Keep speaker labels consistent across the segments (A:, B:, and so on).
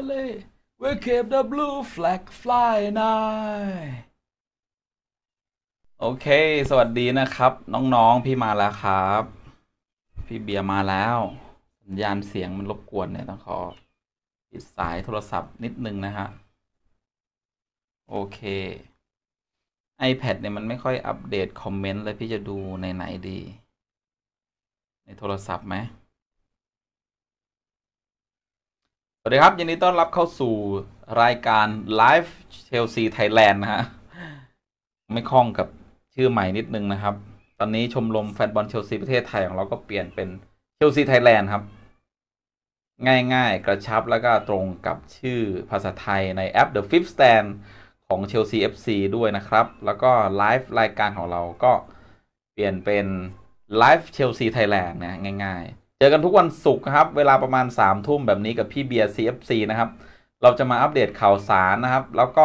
A: a l we keep the blue flag fly high โอเคสวัสดีนะครับ น้องๆ พี่มาแล้วครับ พี่เบียร์มาแล้วสัญญาณเสียงมันรบกวนเนี่ยต้องขอปิดสายโทรศัพท์นิด นึง นะ ฮะ โอเค iPad เนี่ยมันไม่ค่อยอัปเดตคอมเมนต์ เลย พี่ จะ ดูในไหนดี ในโทรศัพท์ไหมสวัสดีครับยินดีต้อนรับเข้าสู่รายการ Live Chelsea Thailand นะฮะไม่ คล่องกับชื่อใหม่นิด นึงนะครับ ตอนนี้ชมรมแฟนบอลเชลซี ประเทศไทย ของ เราก็เปลี่ยนเป็นเชลซีไทยแลนด์ครับ ง่ายๆ กระชับแล้วก็ตรงกับชื่อภาษาไทยในแอป The Fifth Stand ของเชลซี FC ด้วยนะครับ แล้วก็ไลฟ์รายการของเราก็เปลี่ยนเป็น Live Chelsea Thailand นะง่าย ๆเจอกันทุกวันศุกร์ครับ เวลาประมาณ3ามทุ่มแบบนี้กับ พี่ เบียร์ CFC นะ ครับ เราจะมาอัปเดตข่าวสารนะครับ แล้วก็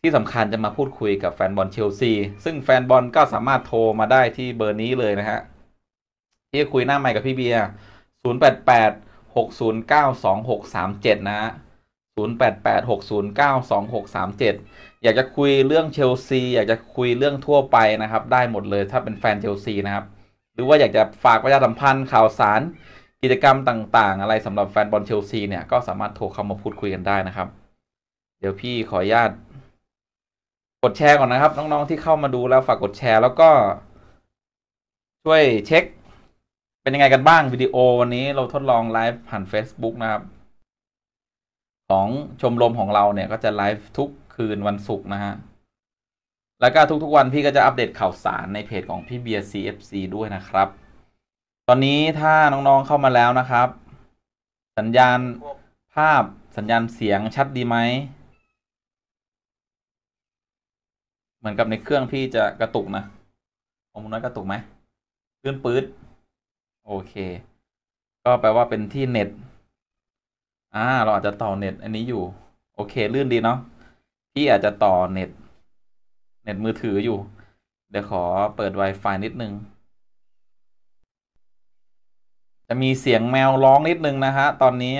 A: ที่สำคัญจะมา พูดคุยกับ แฟน บอลเชลซี ซึ่ง แฟน บอลก็สามารถโทร มาได้ที่เบอร์นี้เลย นะฮะที่คุยหน้าใหม่กับ พี่ เบียร์ 0886092637 นะฮะ 0886092637 อยากจะคุยเรื่องเชลซีอยากจะคุยเรื่องทั่วไปนะครับ ได้หมดเลยถ้าเป็นแฟนเชลซีนะครับหรือ ว่าอยากจะฝากประชาสัมพันธ์ข่าวสาร กิจกรรมต่างๆ อะไรสำหรับแฟนบอลเชลซี เนี่ยก็สามารถ โทรเข้ามาพูด คุย กัน ได้นะครับ เดี๋ยวพี่ขออนุญาตกดแชร์ก่อนนะครับ น้องๆที่เข้ามาดูแล้วฝาก กดแชร์ แล้วก็ ช่วยเช็ค เป็นยังไง กันบ้าง วิดีโอวันนี้เราทดลองไลฟ์ผ่าน Facebook นะครับ ของชมรมของเราเนี่ยก็จะไลฟ์ทุกคืนวันศุกร์นะฮะแล้วก็ ทุก ๆ วัน พี่ ก็ จะ อัปเดตข่าวสารในเพจของ พี่เบียร์ CFC ด้วยนะครับ ตอนนี้ถ้าน้องๆเข้ามาแล้วนะครับ สัญญาณภาพสัญญาณเสียงชัดดีไหม เหมือนกับในเครื่องพี่จะกระตุกนะอมน้อยกระตุกไหมลื่นปื๊ดโอเค ก็แปลว่าเป็นที่เน็ต อ่า เรา อาจจะต่อเน็ต อันนี้อยู่ โอเค ลื่นดีเนาะพี่อาจจะต่อเน็ตเน็ตมือถืออยู่ เดี๋ยวขอเปิด Wi-Fi นิด นึง จะมีเสียงแมว ร้องนิด นึง นะฮะ ตอนนี้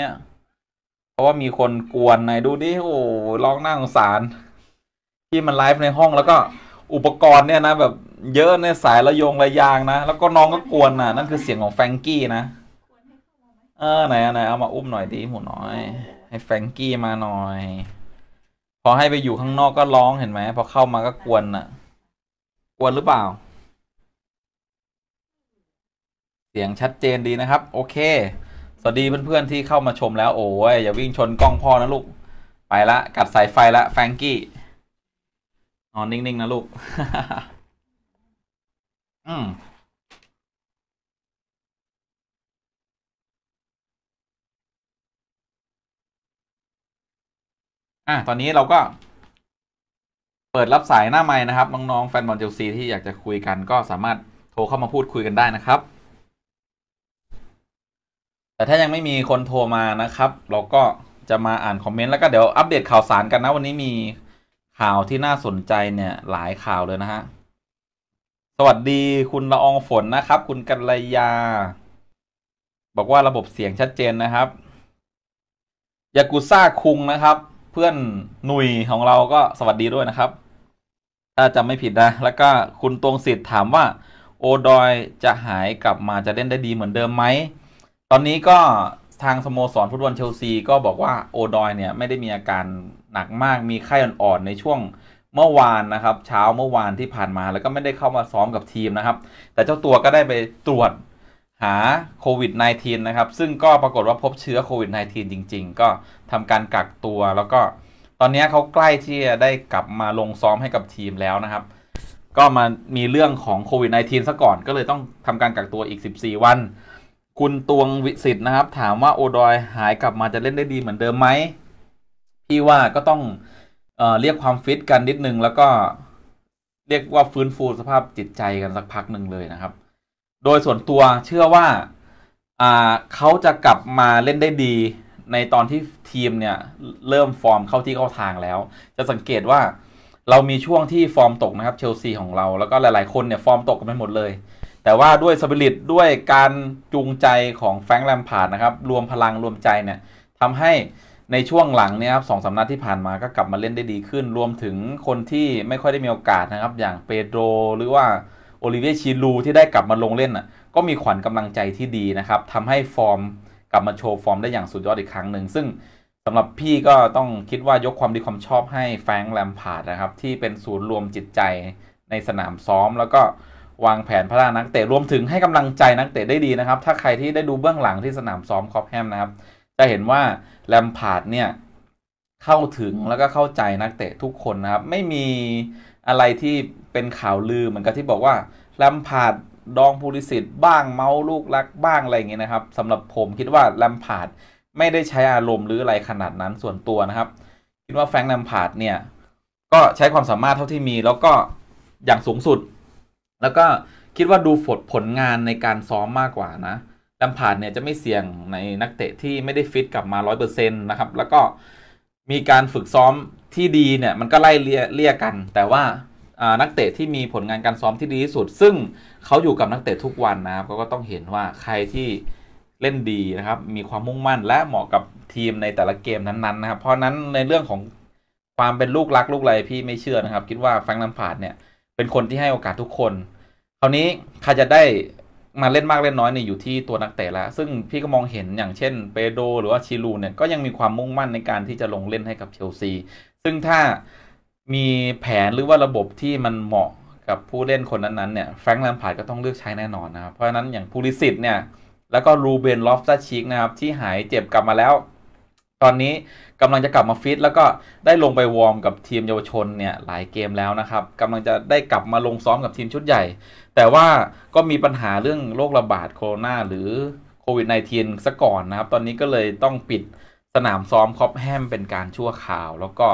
A: เพราะว่ามีคนกวนในดู ดิ โอ้ร้องน่าสงสารที่มันไลฟ์ในห้องแล้วก็ อุปกรณ์เนี่ย นะ แบบ เยอะในสายระยงระยาง นะ แล้วก็น้องก็กวนนะนั่นคือเสียงของแฟงกี้นะเออไหนไหนเอามาอุ้มหน่อยดิหมูน้อย ให้แฟงกี้มาหน่อยพอ ให้ ไปอยู่ข้างนอกก็ ร้องเห็นไหมพอเข้า มาก็กวนน่ะ กวนหรือเปล่า เสียงชัดเจนดีนะครับ โอเค สวัสดี เพื่อน ๆ ที่เข้ามาชมแล้วโอ้ยอย่าวิ่งชน กล้องพ่อนะ ลูก ไปละ กัดสายไฟละแฟงกี้ นอน นิ่ง ๆ นะลูก อืมอ่ะตอนนี้เราก็ เปิดรับสายหน้าไม้นะครับน้องๆแฟน บอลเจลซี ที่อยากจะคุยกัน ก็สามารถโทร เข้ามาพูดคุยกันได้นะครับ แต่ถ้ายังไม่มี คน โทร มานะครับ เราก็จะมาอ่าน คอมเมนต์แล้วก็เดี๋ยวอัปเดตข่าว สาร กัน นะ วันนี้มีข่าวที่น่าสนใจเนี่ยหลายข่าวเลยนะฮะสวัสดีคุณละองฝนนะครับ คุณกัลยา บอกว่าระบบเสียงชัดเจนนะครับยากุซ่าคุงนะครับเพื่อน หนุยของเราก็สวัสดีด้วยนะครับ ถ้าจำไม่ผิด นะ แล้วก็คุณตวงสิทธิ์ถามว่า โอดอยจะหายกลับมาจะเล่นได้ดีเหมือนเดิมไหม ตอนนี้ก็ทางสโมสรฟุตบอลเชลซี ก็บอกว่า โอดอย เนี่ยไม่ได้มีอาการหนักมาก มี ไข้ อ่อนๆในช่วงเมื่อวานนะครับ เช้าเมื่อวานที่ผ่านมา แล้วก็ไม่ได้เข้ามาซ้อมกับทีมนะครับ แต่เจ้าตัวก็ได้ไปตรวจหาโควิด -19 นะครับ ซึ่งก็ปรากฏว่าพบเชื้อโควิด -19 จริง ๆ ก็ทำการกักตัว แล้วก็ตอนนี้เขาใกล้ที่จะได้กลับมาลงซ้อมให้กับทีมแล้วนะครับ ก็มามีเรื่องของโควิด -19 ซะก่อน ก็ เลย ต้องทำการกักตัวอีก 14 วัน คุณตวงวิสิตนะครับ ถามว่าโอดอย หายกลับมาจะเล่นได้ดีเหมือนเดิมไหมพี่ว่าก็ต้องเออเรียกความฟิตกันนิดนึงแล้วก็เรียกว่าฟื้นฟู สภาพจิตใจกันสักพักหนึ่งเลยนะครับโดยส่วนตัวเชื่อว่าเขาจะกลับมาเล่นได้ดีในตอนที่ทีมเนี่ยเริ่มฟอร์มเข้าที่เข้าทางแล้ว จะสังเกตว่า เรามีช่วงที่ฟอร์มตกนะครับเชลซี ของเรา แล้วก็หลายๆคน เนี่ย ฟอร์มตก กันไปหมดเลย แต่ว่าด้วยสปิริต ด้วยการจูงใจของแฟรงค์แลมพาร์ดนะครับรวมพลังรวมใจเนี่ยทำให้ในช่วงหลังเนี่ยครับสองสานัดที่ผ่านมาก็กลับมาเล่นได้ดีขึ้น รวมถึงคนที่ไม่ค่อยได้มีโอกาสนะครับ อย่างเปโดรหรือว่าโอลิเวียชีลูที่ได้กลับมา ลงเล่นน่ะก็มีขวัญกำลังใจที่ดี นะครับทำให้ฟอร์ม กลับมา โชว์ฟอร์มได้อย่างสุดยอด อีกครั้งหนึ่งซึ่งสำหรับพี่ก็ต้องคิดว่ายกความดีความชอบให้แฟงแลมพาดนะ ครับ ที่เป็นศูนย์รวมจิตใจในสนามซ้อม แล้วก็วางแผนพัฒนานักเตะรวมถึงให้กำลังใจนักเตะได้ดีนะครับถ้าใครที่ได้ดูเบื้องหลังที่สนามซ้อมคอปแฮมนะครับจะเห็นว่าแลมพาดเนี่ยเข้าถึงแล้วก็เข้าใจนักเตะทุกคนนะครับไม่มีอะไรที่เป็นข่าวลือเหมือนกับที่บอกว่าลมพาดดองภูริสิตบ้างเมาลูกรักบ้าง อะไรอย่างเงี้ยนะครับสำหรับผมคิดว่าลมพาดไม่ได้ใช้ อารมณ์หรืออะไร ขนาดนั้นส่วนตัวนะครับ คิดว่าแฟรงค์ลมพาดเนี่ย ก็ใช้ความสามารถเท่าที่มีแล้วก็อย่างสูงสุด แล้วก็คิดว่าดูฝดผลงานในการซ้อมมากกว่านะลมพาดเนี่ยจะไม่เสี่ยงในนักเตะที่ไม่ได้ฟิตกลับมารร้ออเป์นต์นะครับแล้วก็มีการฝึกซ้อมที่ดีเนี่ย มันก็ไล่เลี่ยกัน แต่ว่านักเตะที่มีผลงานการซ้อมที่ดีที่สุด ซึ่งเขาอยู่กับนักเตะทุกวันนะครับก็ต้องเห็นว่าใครที่เล่นดีนะครับมีความมุ่งมั่นและเหมาะกับทีมในแต่ละเกมนั้นๆนะครับ เพราะนั้นในเรื่องของความเป็นลูกรัก ลูกไรพี่ ไม่เชื่อนะครับ คิดว่าแฟงลัมพาดเนี่ยเป็นคนที่ให้โอกาสทุกคน คราวนี้ใครจะได้มาเล่นมากเล่นน้อยเนี่ยอยู่ที่ตัวนักเตะละซึ่งพี่ก็มองเห็นอย่างเช่นเปโดหรือว่าชิลูเนี่ย ก็ยังมีความมุ่งมั่นในการที่จะลงเล่นให้กับเชลซีซึ่งถ้ามีแผนหรือว่าระบบที่มันเหมาะกับผู้เล่นคนนั้นๆเนี่ยแฟรงค์แลมพาร์ดก็ต้องเลือกใช้แน่นอนนะครับเพราะฉะนั้นอย่างพูลิสิตเนี่ย แล้วก็รูเบนลอฟตาชิกนะครับที่หายเจ็บกลับมาแล้ว ตอนนี้กำลังจะกลับมาฟิตแล้วก็ได้ลงไปวอร์มกับทีมเยาวชนเนี่ยหลายเกมแล้วนะครับกำลังจะได้กลับมาลงซ้อมกับทีมชุดใหญ่แต่ว่าก็มีปัญหาเรื่องโรคระบาดโควินาหรือ โควิด -19 ซะก่อนนะครับ ตอนนี้ก็เลยต้องปิดสนามซ้อมคอปแฮมเป็นการชั่วคราว แล้วก็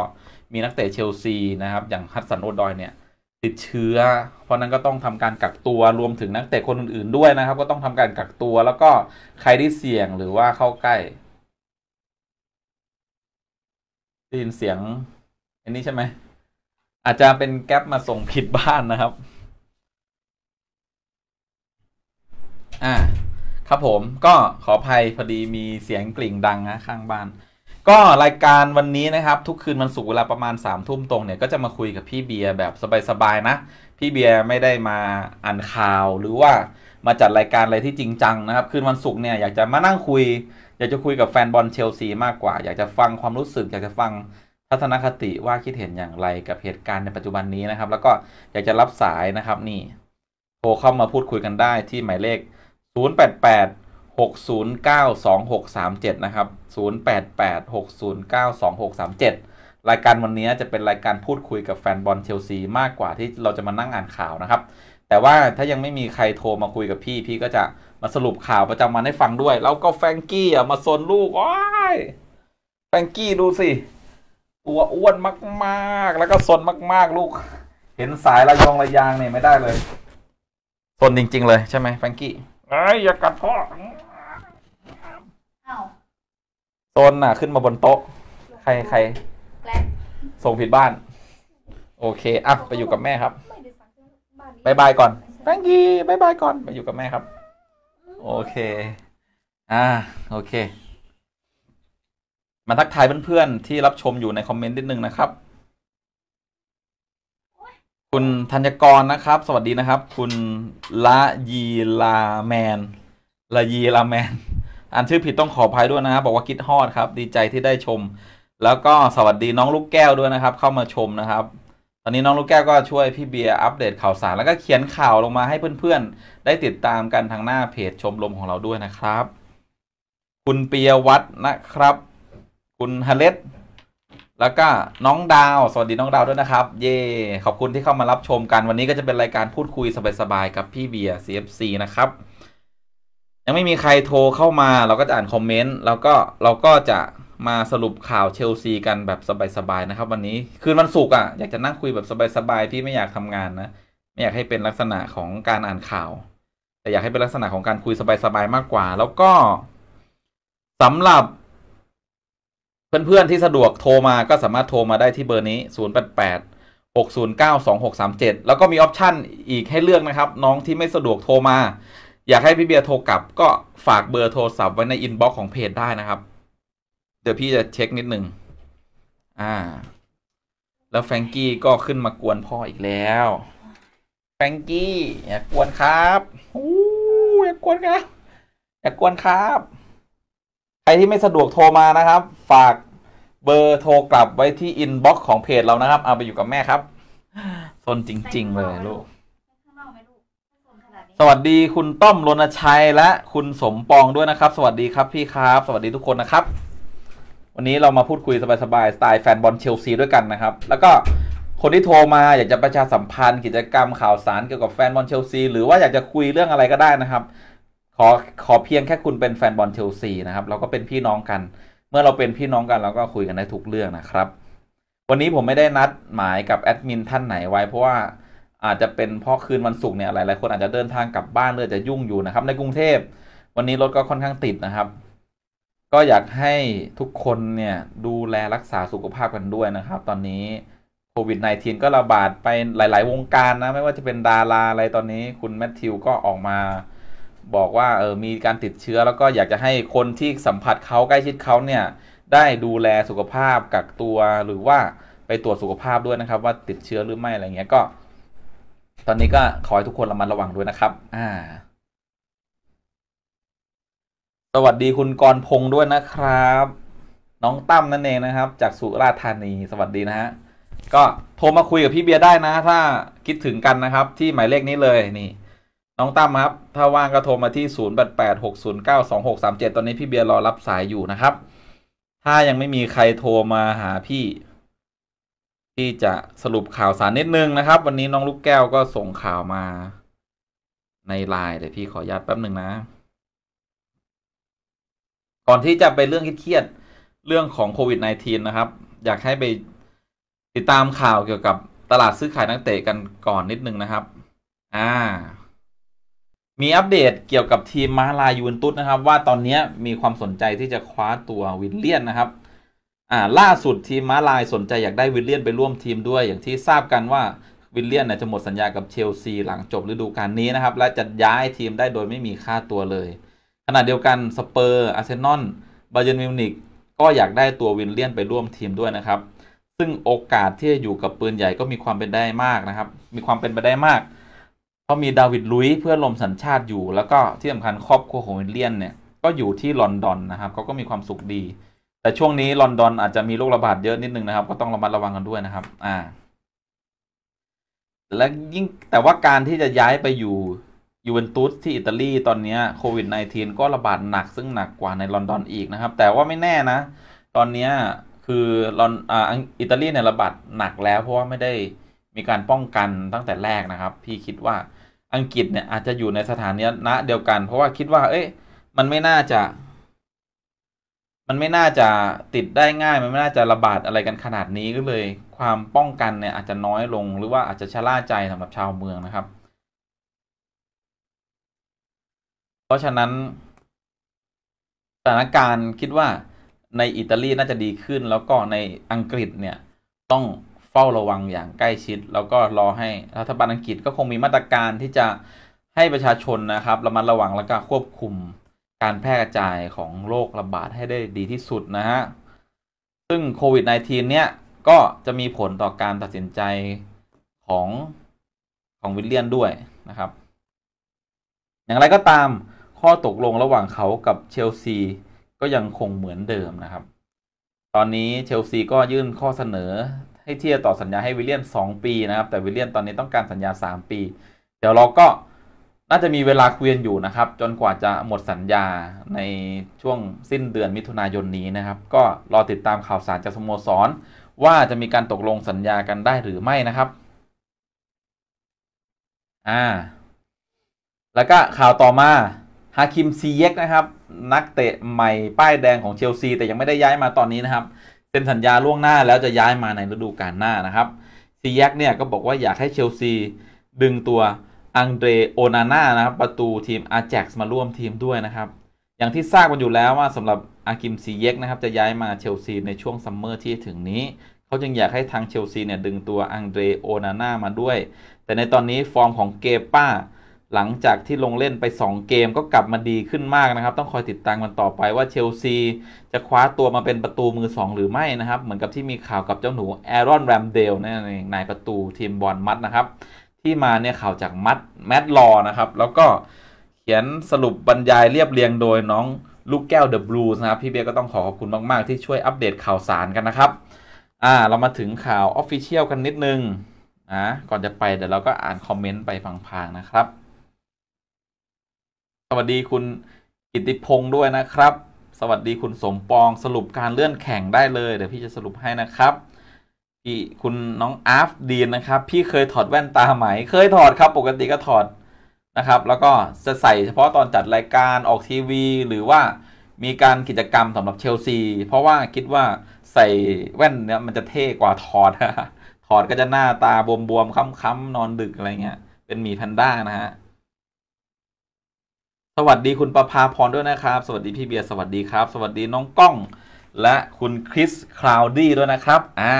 A: มีนัก เตะเชลซี นะครับ อย่าง ฮัตสันโอดอยเนี่ย ติดเชื้อ เพราะนั้นก็ต้องทำการ กักตัวรวมถึงนัก เตะคนอื่น ๆด้วยนะครับ ก็ต้องทำการกักตัวแล้วก็ใครที่เสี่ยงหรือว่าเข้าใกล้ได้ยินเสียง อันนี้ใช่ไหมอาจจะเป็นแก๊ปมาส่งผิดบ้านนะครับอ่าครับผมก็ขออภัยพอดีมีเสียงกลิ่งดังนะข้างบ้าน ก็รายการวันนี้นะครับ ทุกคืนมันสุกเวลาประมาณ3ามทุ่มตรงเนี่ย ก็จะมาคุยกับพี่เบียร์แบบสบายๆนะ พี่เบียร์ไม่ได้มาอ่านข่าว หรือว่ามาจัดรายการอะไรที่จริงจังนะครับคืนวันศุกร์เนี่ย อยากจะมานั่งคุย อยากจะคุยกับแฟนบอลเชลซีมากกว่า อยากจะฟังความรู้สึกอยากจะฟังทัศนคติว่าคิดเห็นอย่างไรกับเหตุการณ์ในปัจจุบันนี้นะครับแล้วก็อยากจะรับสายนะครับนี่โทรเข้ามาพูดคุยกันได้ที่หมายเลข0 0886092637 นะครับ 0886092637 รายการวันนี้จะเป็นรายการพูดคุยกับแฟนบอลเชลซี มากกว่าที่เราจะมานั่งอ่านข่าวนะครับ แต่ว่าถ้ายังไม่มีใครโทรมาคุยกับพี่ พี่ก็จะมาสรุปข่าวประจำวันให้ฟังด้วย แล้วก็แฟงกี้อ่ะมาโซนลูกอ้ยแฟงกี้ดูสิ ตัวอ้วนมากๆ แล้วก็ซนมากๆลูก เห็นสายระยองระยางเนี่ยไม่ได้เลยซนจริงๆ เลยใช่ไหมแฟงกี้เอ้ยอย่ากัดพ่ออ้าต้นน่ะ ขึ้นมาบนโต๊ะ ใครใครแกลส่งผิดบ้าน โอเค อ่ะไปอยู่กับแม่ครับบาบายบายก่อนแฟงกี้บายบายก่อน ไปอยู่กับแม่ครับ โอเค อ่า โอเค มาทักทายเพื่อนๆที่รับชมอยู่ในคอมเมนต์นิดนึงนะครับคุณธัญกรนะครับ สวัสดีนะครับ คุณละยีลาแมนละยีลาแมน อันชื่อผิดต้องขออภัยด้วยนะบบอกว่าคิด ฮอดครับ ดีใจที่ได้ชม แล้วก็สวัสดีน้องลูกแก้วด้วยนะครับ เข้ามาชมนะครับ ตอนนี้น้อง ลูกแก้ว ก็ช่วย พี่เบียร์อัปเดตข่าวสารแล้วก็เขียนข่าวลงมาให้เพื่อนๆ ได้ติดตามกันทางหน้าเพจชมรมของเราด้วยนะครับ คุณเปียวัฒนะครับ คุณฮาเลตแล้วก็น้องดาว สวัสดีน้องดาวด้วย นะครับ เย่ขอบคุณที่เข้ามารับชมกันวันนี้ก็จะเป็นรายการพูดคุยสบายๆกับ พี่เบียร์ CFC นะครับ ยังไม่มีใครโทรเข้ามาเราก็จะอ่านคอมเมนต์แล้วก็เราก็จะมาสรุปข่าว เชลซี กันแบบสบายๆนะครับวันนี้คืนวันศุกร์อ่ะอยากจะนั่งคุยแบบสบายๆพี่ไม่อยากทำงานนะ ไม่อยากให้เป็นลักษณะของการอ่านข่าว แต่อยากให้เป็นลักษณะของการคุยสบายๆมากกว่า แล้วก็สำหรับเพื่อน ๆ ที่สะดวกโทรมาก็สามารถโทรมาได้ที่เบอร์นี้ 088 6092637 แล้วก็มีออปชันอีกให้ เลือก นะครับ น้องที่ไม่สะดวกโทรมา อยาก ให้ พี่เบียร์โทรกลับ ก็ฝากเบอร์โทรศัพท์ไว้ใน อินบ็อกซ์ของเพจ ได้นะครับ เดี๋ยว พี่จะเช็คนิดหนึ่ง อ่า แล้วแฟงกี้ก็ขึ้นมา กวนพ่ออีกแล้ว แฟงกี้อย่ากวนครับอู้อย่ากวนครับอย่ากวนครับครที่ไม่สะดวกโทรมานะครับ ฝากเบอร์โทรกลับไว้ที่อินบ็อกซ์ของเพจเรานะครับเอาไปอยู่กับแม่ครับสนจริง ๆเลยลูกสวัสดีคุณต้อมรณชัยและคุณสมปองด้วยนะครับสวัสดีครับพี่ครับ สวัสดีทุกคนนะครับ วันนี้เรามาพูดคุยสบายๆสไตล์แฟนบอลเชลซีด้วยกันนะครับแล้วก็คนที่โทรมาอยากจะประชาสัมพันธ์ กิจกรรมข่าวสารเกี่ยวกับแฟนบอลเชลซีหรือว่าอยากจะคุยเรื่องอะไรก็ได้นะครับอขอเพียงแค่คุณเป็น แฟนบอลเชลซี นะครับ เราก็เป็นพี่น้องกัน เมื่อเราเป็นพี่น้องกัน เราก็คุยกัน ได้ ทุก เรื่อง นะครับ วันนี้ผมไม่ได้นัดหมายกับ แอดมิน ท่านไหนไว้ เพราะว่าอาจจะเป็นเพราะคืนวันศุกร์เนี่ยหลายหลายคนอาจจะเดินทางกลับบ้านเลยจะยุ่งอยู่ นะครับ ในกรุงเทพวันนี้รถก็ค่อนข้างติดนะครับ ก็อยากให้ทุกคนเนี่ยดูแลรักษาสุขภาพกันด้วยนะครับ ตอนนี้โควิด -19 ก็ระบาดไปหลาย ๆ วงการนะไม่ว่าจะเป็นดารา อะไรตอนนี้คุณแมทธิวก็ออกมาบอกว่า เออ มีการติดเชื้อแล้วก็อยากจะให้คนที่สัมผัสเขาใกล้ชิดเขาเนี่ย ได้ดูแลสุขภาพกักตัวหรือว่าไปตรวจสุขภาพด้วยนะครับ ว่าติดเชื้อหรือไม่ อะไรเงี้ยก็ ตอนนี้ก็ขอให้ทุกคนระมัดระวังด้วยนะครับ อ่า สวัสดีคุณกรพงษ์ด้วยนะครับ น้องตั้มนั่นเองนะครับ จากสุราษฎร์ธานี สวัสดีนะฮะก็โทรมาคุยกับพี่เบียร์ได้นะ ถ้าคิดถึงกันนะครับ ที่หมายเลขนี้เลยนี่น้องตั้มครับ ถ้าว่างก็โทร มาที่ 0 8 8 6 0 9 2 6 3 7 ตอนนี้พี่เบียร์ รอรับสายอยู่นะครับ ถ้ายังไม่มีใครโทรมาหาพี่ พี่จะสรุปข่าวสารนิดนึงนะครับ วันนี้ น้องลูกแก้ว ก็ส่งข่าวมาในไลน์เดี๋ยวพี่ขอญาตแป๊บหนึ่งนะ ก่อนที่จะไปเรื่องเครียดเรื่องของโควิด -19 นะครับ อยากให้ไปติดตามข่าวเกี่ยวกับตลาดซื้อขายนักเตะกันก่อนนิดนึงนะครับ อ่ามี อัปเดตเกี่ยวกับทีมมาลายูนตุสนะครับ ว่าตอนนี้มีความสนใจที่จะคว้าตัววิลเลียน นะครับ อ่า ล่าสุดทีมมาลายสนใจอยากได้วิลเลียนไปร่วมทีมด้วย อย่างที่ทราบกันว่าวิลเลียนเนี่ยจะหมดสัญญากับเชลซีหลังจบฤดูกาลนี้นะครับ และจะย้ายทีมได้โดยไม่มีค่าตัวเลยขณะเดียวกันสเปอร์อาร์เซนอลบาเยนมิวนิกก็อยากได้ตัววิลเลียนไปร่วมทีมด้วยนะครับ ซึ่งโอกาสที่จะอยู่กับปืนใหญ่ก็มีความเป็นได้มากนะครับ มีความเป็นไปได้มากเขา มี ดาวิด ลุย เพื่อนลมสัญชาติ อยู่ แล้วก็ ที่สำคัญ ครอบครัว ของวิลเลียน เนี่ย ก็ อยู่ ที่ ลอนดอน นะครับ เขาก็ มี ความ สุข ดี แต่ ช่วงนี้ ลอนดอน อาจจะ มี โรคระบาด เยอะ นิดนึง นะ ครับ ก็ ต้อง ระมัด ระวัง กัน ด้วย นะครับ อ่า และยิ่งแต่ว่า การ ที่ จะ ย้าย ไป อยู่ยูเวนตุสที่ อิตาลี ตอนนี้โควิด -19 ก็ ระบาด หนัก ซึ่ง หนัก กว่า ใน ลอนดอน อีก นะครับ แต่ว่า ไม่ แน่ นะ ตอนนี้คือ ลอนออิตาลีเนี่ยระบาดหนักแล้ว เพราะว่าไม่ได้มีการป้องกันตั้งแต่แรกนะครับ พี่คิดว่าอังกฤษเนี่ยอาจจะอยู่ในสถานีนะเดียวกันเพราะว่าคิดว่า เอ้ยมันไม่น่าจะ มันไม่น่าจะติดได้ง่าย มันไม่น่าจะระบาดอะไรกันขนาดนี้ก็เลย ความป้องกันเนี่ยอาจจะน้อยลงหรือว่าอาจจะชะล่าใจสำหรับชาวเมืองนะครับ เพราะฉะนั้นสถานการณ์คิดว่าในอิตาลีน่าจะดีขึ้นแล้วก็ในอังกฤษเนี่ยต้องเฝ้าระวังอย่างใกล้ชิด แล้วก็รอให้รัฐบาลอังกฤษ ก็คงมีมาตรการที่จะให้ประชาชนนะครับระมัดระวังแล้วก็ควบคุมการแพร่กระจายของโรคระบาด ให้ได้ดีที่สุด นะ ฮะ ซึ่งโควิด -19 เนี่ยก็จะมีผลต่อการตัดสินใจของ ของ วิลเลียน ด้วยนะครับ อย่างไรก็ตามข้อตกลงระหว่างเขากับเชลซีก็ยังคงเหมือนเดิมนะครับ ตอนนี้เชลซีก็ยื่นข้อเสนอให้เทียต่อสัญญาให้วิลเลียม2ปีนะครับ แต่วิลเลียมตอนนี้ต้องการสัญญา 3 ปี เดี๋ยวเราก็น่าจะมีเวลาคุยนอยู่นะครับ จนกว่าจะหมดสัญญาในช่วงสิ้นเดือนมิถุนายนนี้นะครับก็รอติดตามข่าวสารจากสโมสรว่าจะมีการตกลงสัญญากันได้หรือไม่นะครับอ่าแล้วก็ข่าวต่อมาฮาคิมซีเยกนะครับ นักเตะใหม่ป้ายแดงของเชลซีแต่ยังไม่ได้ย้ายมา ตอนนี้นะครับเซ็นสัญญาล่วงหน้าแล้วจะย้ายมาในฤดูกาลหน้านะครับซีแยกเนี่ยก็บอกว่าอยากให้เชลซีดึงตัวอังเดรโอนาน่านะครับประตูทีมอาแจ็กซ์มา ร่วมทีมด้วยนะครับ อย่างที่ทราบกันอยู่แล้วว่าสำหรับอากิมซีเยกนะครับจะย้ายมาเชลซีในช่วงซัมเมอร์ที่ถึงนี้เขาจึงอยากให้ทางเชลซีเนี่ยดึงตัวอังเดรโอนาน่ามาด้วย แต่ในตอนนี้ฟอร์มของเกป้าหลังจากที่ลงเล่นไป 2 เกมก็กลับมาดีขึ้นมากนะครับ ต้องคอยติดตามกันต่อไปว่าเชลซี จะคว้าตัวมาเป็นประตูมือ 2 หรือไม่นะครับ เหมือนกับที่มีข่าวกับเจ้าหนู แอรอนแรมเดลน่นนายประตูทีมบอลมัดนะครับ ที่มาเนี่ยข่าวจากมัดแมดลอนะครับแล้วก็เขียนสรุปบรรยายเรียบเรียงโดยน้องลูกแก้วเดอะบลูนะครับ พี่เบียก็ต้องขอขอบคุณมากๆที่ช่วยอัปเดตข่าวสารกันนะครับอ่าเรามาถึงข่าวออฟฟิเชียลกันนิดนึงนะก่อนจะไปเดี๋ยวเราก็อ่านคอมเมนต์ไปฟังพางนะครับสวัสดีคุณกิติพงศ์ด้วยนะครับ สวัสดีคุณสมปองสรุปการเลื่อนแข่งได้เลยเดี๋ยวพี่จะสรุปให้นะครับพี่คุณน้อง อาร์ฟดีนนะครับ พี่เคยถอดแว่น ตา ไหม เคยถอดครับ ปกติก็ถอดนะครับ แล้วก็ จะ ใส่เฉพาะตอนจัดรายการออกทีวี หรือว่ามีการกิจกรรมสำหรับ เชลซี เพราะว่าคิดว่าใส่แว่นเนี่ยมันจะเท่กว่าถอด ถอดก็จะหน้าตาบวมๆค้ำๆนอนดึกอะไรเงี้ย เป็นหมีแพนด้านะฮะวัสดีคุณประภาพรด้วยนะครับ สวัสดีพี่เบียร์สวัสดีครับ สวัสดีน้องก้อง และคุณคริสคลาวดี้ด้วยนะครับอ่า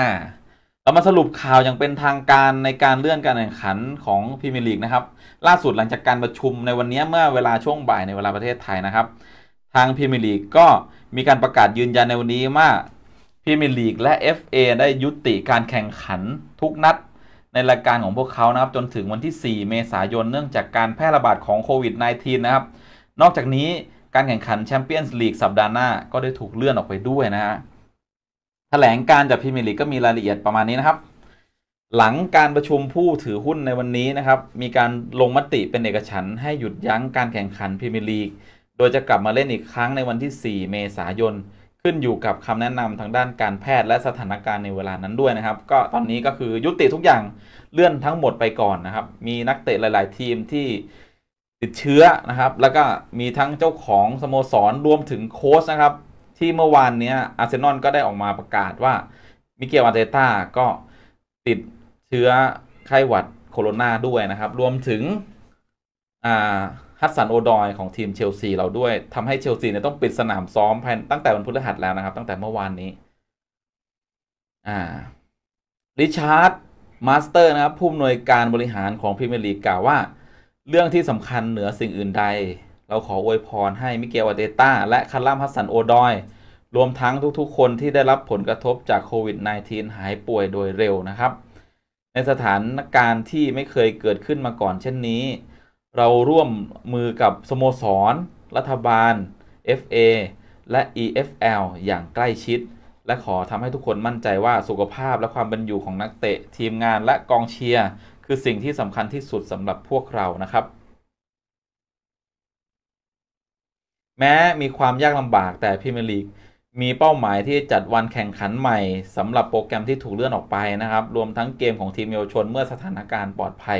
A: เรามาสรุปข่าวอย่างเป็นทางการในการเลื่อนการแข่งขันของพรีเมียร์ลีกนะครับล่าสุดหลังจากการประชุมในวันนี้เมื่อเวลาช่วงบ่ายในเวลาประเทศไทยนะครับ ทางพรีเมียร์ลีกก็มีการประกาศยืนยันในวันนี้ว่าพรีเมียร์ลีกและ FA ได้ยุติการแข่งขันทุกนัดในรายการของพวกเขานะครับ จนถึงวันที่ 4เมษายนเนื่องจากการแพร่ระบาดของโควิด -19 นะครับนอกจากนี้การแข่งขันแชมเปี้ยนส์ลีกสัปดาห์หน้า ก็ได้ถูกเลื่อนออกไปด้วยนะฮะแถลงการจากพรีเมียร์ลีกก็มีรายละเอียดประมาณนี้นะครับ หลังการประชุมผู้ถือหุ้นในวันนี้นะครับ มีการลงมติเป็นเอกฉันท์ให้หยุดยั้งการแข่งขันพรีเมียร์ลีกโดยจะกลับมาเล่นอีกครั้งในวันที่ 4 เมษายน ขึ้นอยู่กับคำแนะนำทางด้านการแพทย์และสถานการณ์ในเวลานั้นด้วยนะครับ ก็ตอนนี้ก็คือยุติทุกอย่างเลื่อนทั้งหมดไปก่อนนะครับ มีนักเตะหลาย ๆ ทีมที่ติดเชื้อ นะครับ แล้วก็มีทั้งเจ้าของ สโมสร รวมถึงโค้ชนะครับ ที่เมื่อวานนี้อาร์เซนอลก็ได้ออกมาประกาศว่า มิเกล อาร์เตต้า ก็ติดเชื้อไข้หวัดโคโรนา ด้วยนะครับ รวมถึงฮัตสัน โอดอยของทีม เชลซี เราด้วยทำให้เชลซีเนี่ยต้องปิดสนามซ้อมภายตั้งแต่วันพฤหัสแล้วนะครับ ตั้งแต่เมื่อวานนี้อ่าริชาร์ด มาสเตอร์ นะครับ ผู้อำนวยการบริหารของพรีเมียร์ลีกกล่าวว่าเรื่อง ที่สำคัญเหนือสิ่งอื่นใด เราขออวยพรให้ มิเกลอาเตต้า และคาร์ลัมฮัสซัน โอดอย รวมทั้งทุกๆ คนที่ได้รับผลกระทบจากโควิด -19 หายป่วยโดยเร็วนะครับ ในสถานการณ์ที่ไม่เคยเกิดขึ้นมาก่อน เช่นนี้ เราร่วมมือกับ สโมสร รัฐบาล FA และ EFL อย่างใกล้ชิด และขอทำให้ทุกคนมั่นใจว่าสุขภาพและความเป็นอยู่ของนักเตะ ทีมงานและกองเชียร์คือ สิ่งที่สำคัญที่สุดสำหรับพวกเรานะครับ แม้มีความยากลำบากแต่พิมลีก มีเป้าหมายที่จัดวันแข่งขันใหม่สำหรับโปรแกรมที่ถูกเลื่อน ออก ไป นะ ครับ รวมทั้งเกมของทีมเยาวชน เมื่อสถานการณ์ปลอดภัย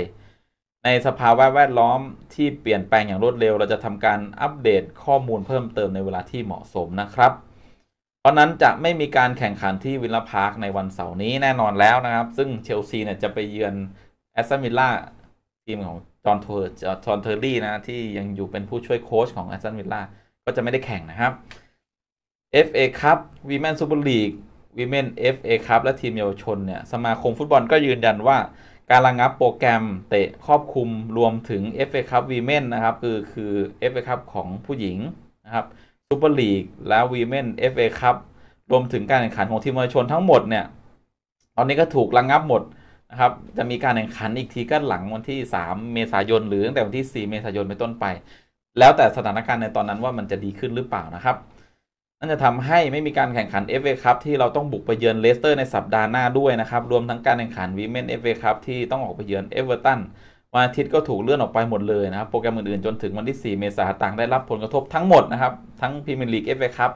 A: ในสภาวะแวดล้อม ที่เปลี่ยนแปลงอย่างรวดเร็ว เราจะทำการอัปเดตข้อมูลเพิ่มเติมในเวลาที่เหมาะสมนะครับ เพราะนั้นจะไม่มีการแข่งขันที่วิลลาพาร์คในวันเสาร์นี้แน่นอนแล้วนะครับ ซึ่งเชลซีเนี่ยจะไปเยือนแอสตันวิลล่า ทีมของจอห์นเทอร์จอห์นเทอร์รี่ นะ ที่ยังอยู่เป็นผู้ช่วย โค้ชของแอสตันวิลล่า ก็จะไม่ได้แข่ง นะ ครับ FA Cup Women Super League มนเอฟ FA Cup และทีมเยาวชน เนี่ย สมาคมฟุตบอลก็ยืนยันว่าการระงับโปรแกรมเตะครอบคลุมรวมถึง FA Cup Women นะ ครับ คือ คือ FA Cup ของผู้หญิงนะครับซูเปอร์ลีกและ Women FA Cup รวมถึงการแข่งขันของทีมเยาวชนทั้งหมดเนี่ยตอนนี้ก็ถูกระงงับหมดะครับ จะมีการแข่งขันอีกทีก็หลังวันที่ 3 เมษายน หรือตั้งแต่วันที่ 4 เมษายนเป็นต้นไป แล้วแต่สถานการณ์ในตอนนั้นว่ามันจะดีขึ้นหรือเปล่า นะ ครับนั่นจะทำให้ไม่มีการแข่งขัน FA ครับที่เราต้องบุกไปเยือนเลสเตอร์ในสัปดาห์หน้าด้วยนะครับ รวมทั้ง การแข่งขันวีเมนเอฟเอครับที่ต้องออกไปเยือนเอเวอร์ตันวันอาทิตย์ก็ถูกเลื่อนออกไปหมดเลยนะครับโปรแกรมอื่นๆจนถึงวันที่ 4 เมษายนต่างได้รับผลกระทบทั้งหมดนะครับ ทั้งพรีเมียร์ลีกเอฟเอครับ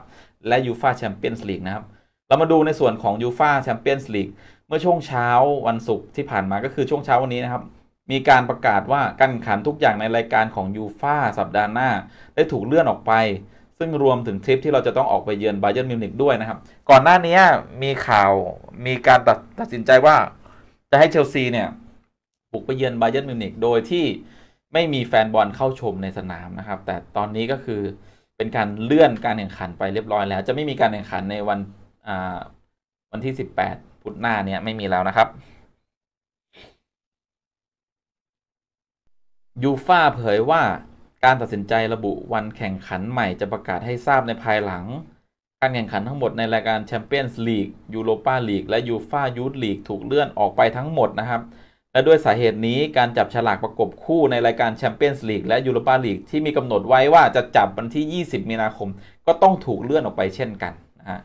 A: และยูฟาแชมเปี้ยนส์ลีกนะครับเรามาดูในส่วนของยูฟาแชมเปี้ยนส์ลีกเมื่อช่วงเช้าวันศุกร์ที่ผ่านมาก็คือช่วงเช้า วัน นี้ นะ ครับ มีการประกาศว่า การขันทุกอย่างในรายการของยูฟาสัปดาห์หน้าได้ถูกเลื่อนออกไป ซึ่งรวมถึง ทริปที่เราจะต้อง ออก ไปเยือนไบเยอร์มิวนิกด้วย นะ ครับ ก่อนหน้านี้มีข่าวมีการตัดตัดสินใจว่าจะให้เชลซีเนี่ยบุกไปเยือนไบเยอร์มิวนิกโดยที่ไม่มีแฟนบอลเข้าชมในสนามนะครับแต่ตอนนี้ก็คือเป็นการเลื่อนการแข่งขันไปเรียบร้อยแล้ว จะไม่มีการแข่งขันในวันวันที่ 18ุธหน้าเนี่ยไม่มีแล้วนะครับยูฟ่าเผยว่าการตัดสินใจระบุวันแข่งขันใหม่จะประกาศให้ทราบในภายหลัง การแข่งขันทั้งหมดในรายการแชมเปี้ยนส์ลีกยูโรปาลีกและ ยูฟ่ายูทลีกถูกเลื่อนออกไปทั้งหมดนะครับ และด้วยสาเหตุนี้การจับฉลากประกบคู่ในรายการแชมเปี้ยนส์ลีกและยูโรปาลีกที่มีกำหนดไว้ว่าจะจับวันที่ 20มีนาคม ก็ต้องถูกเลื่อนออกไปเช่นกันนะฮะ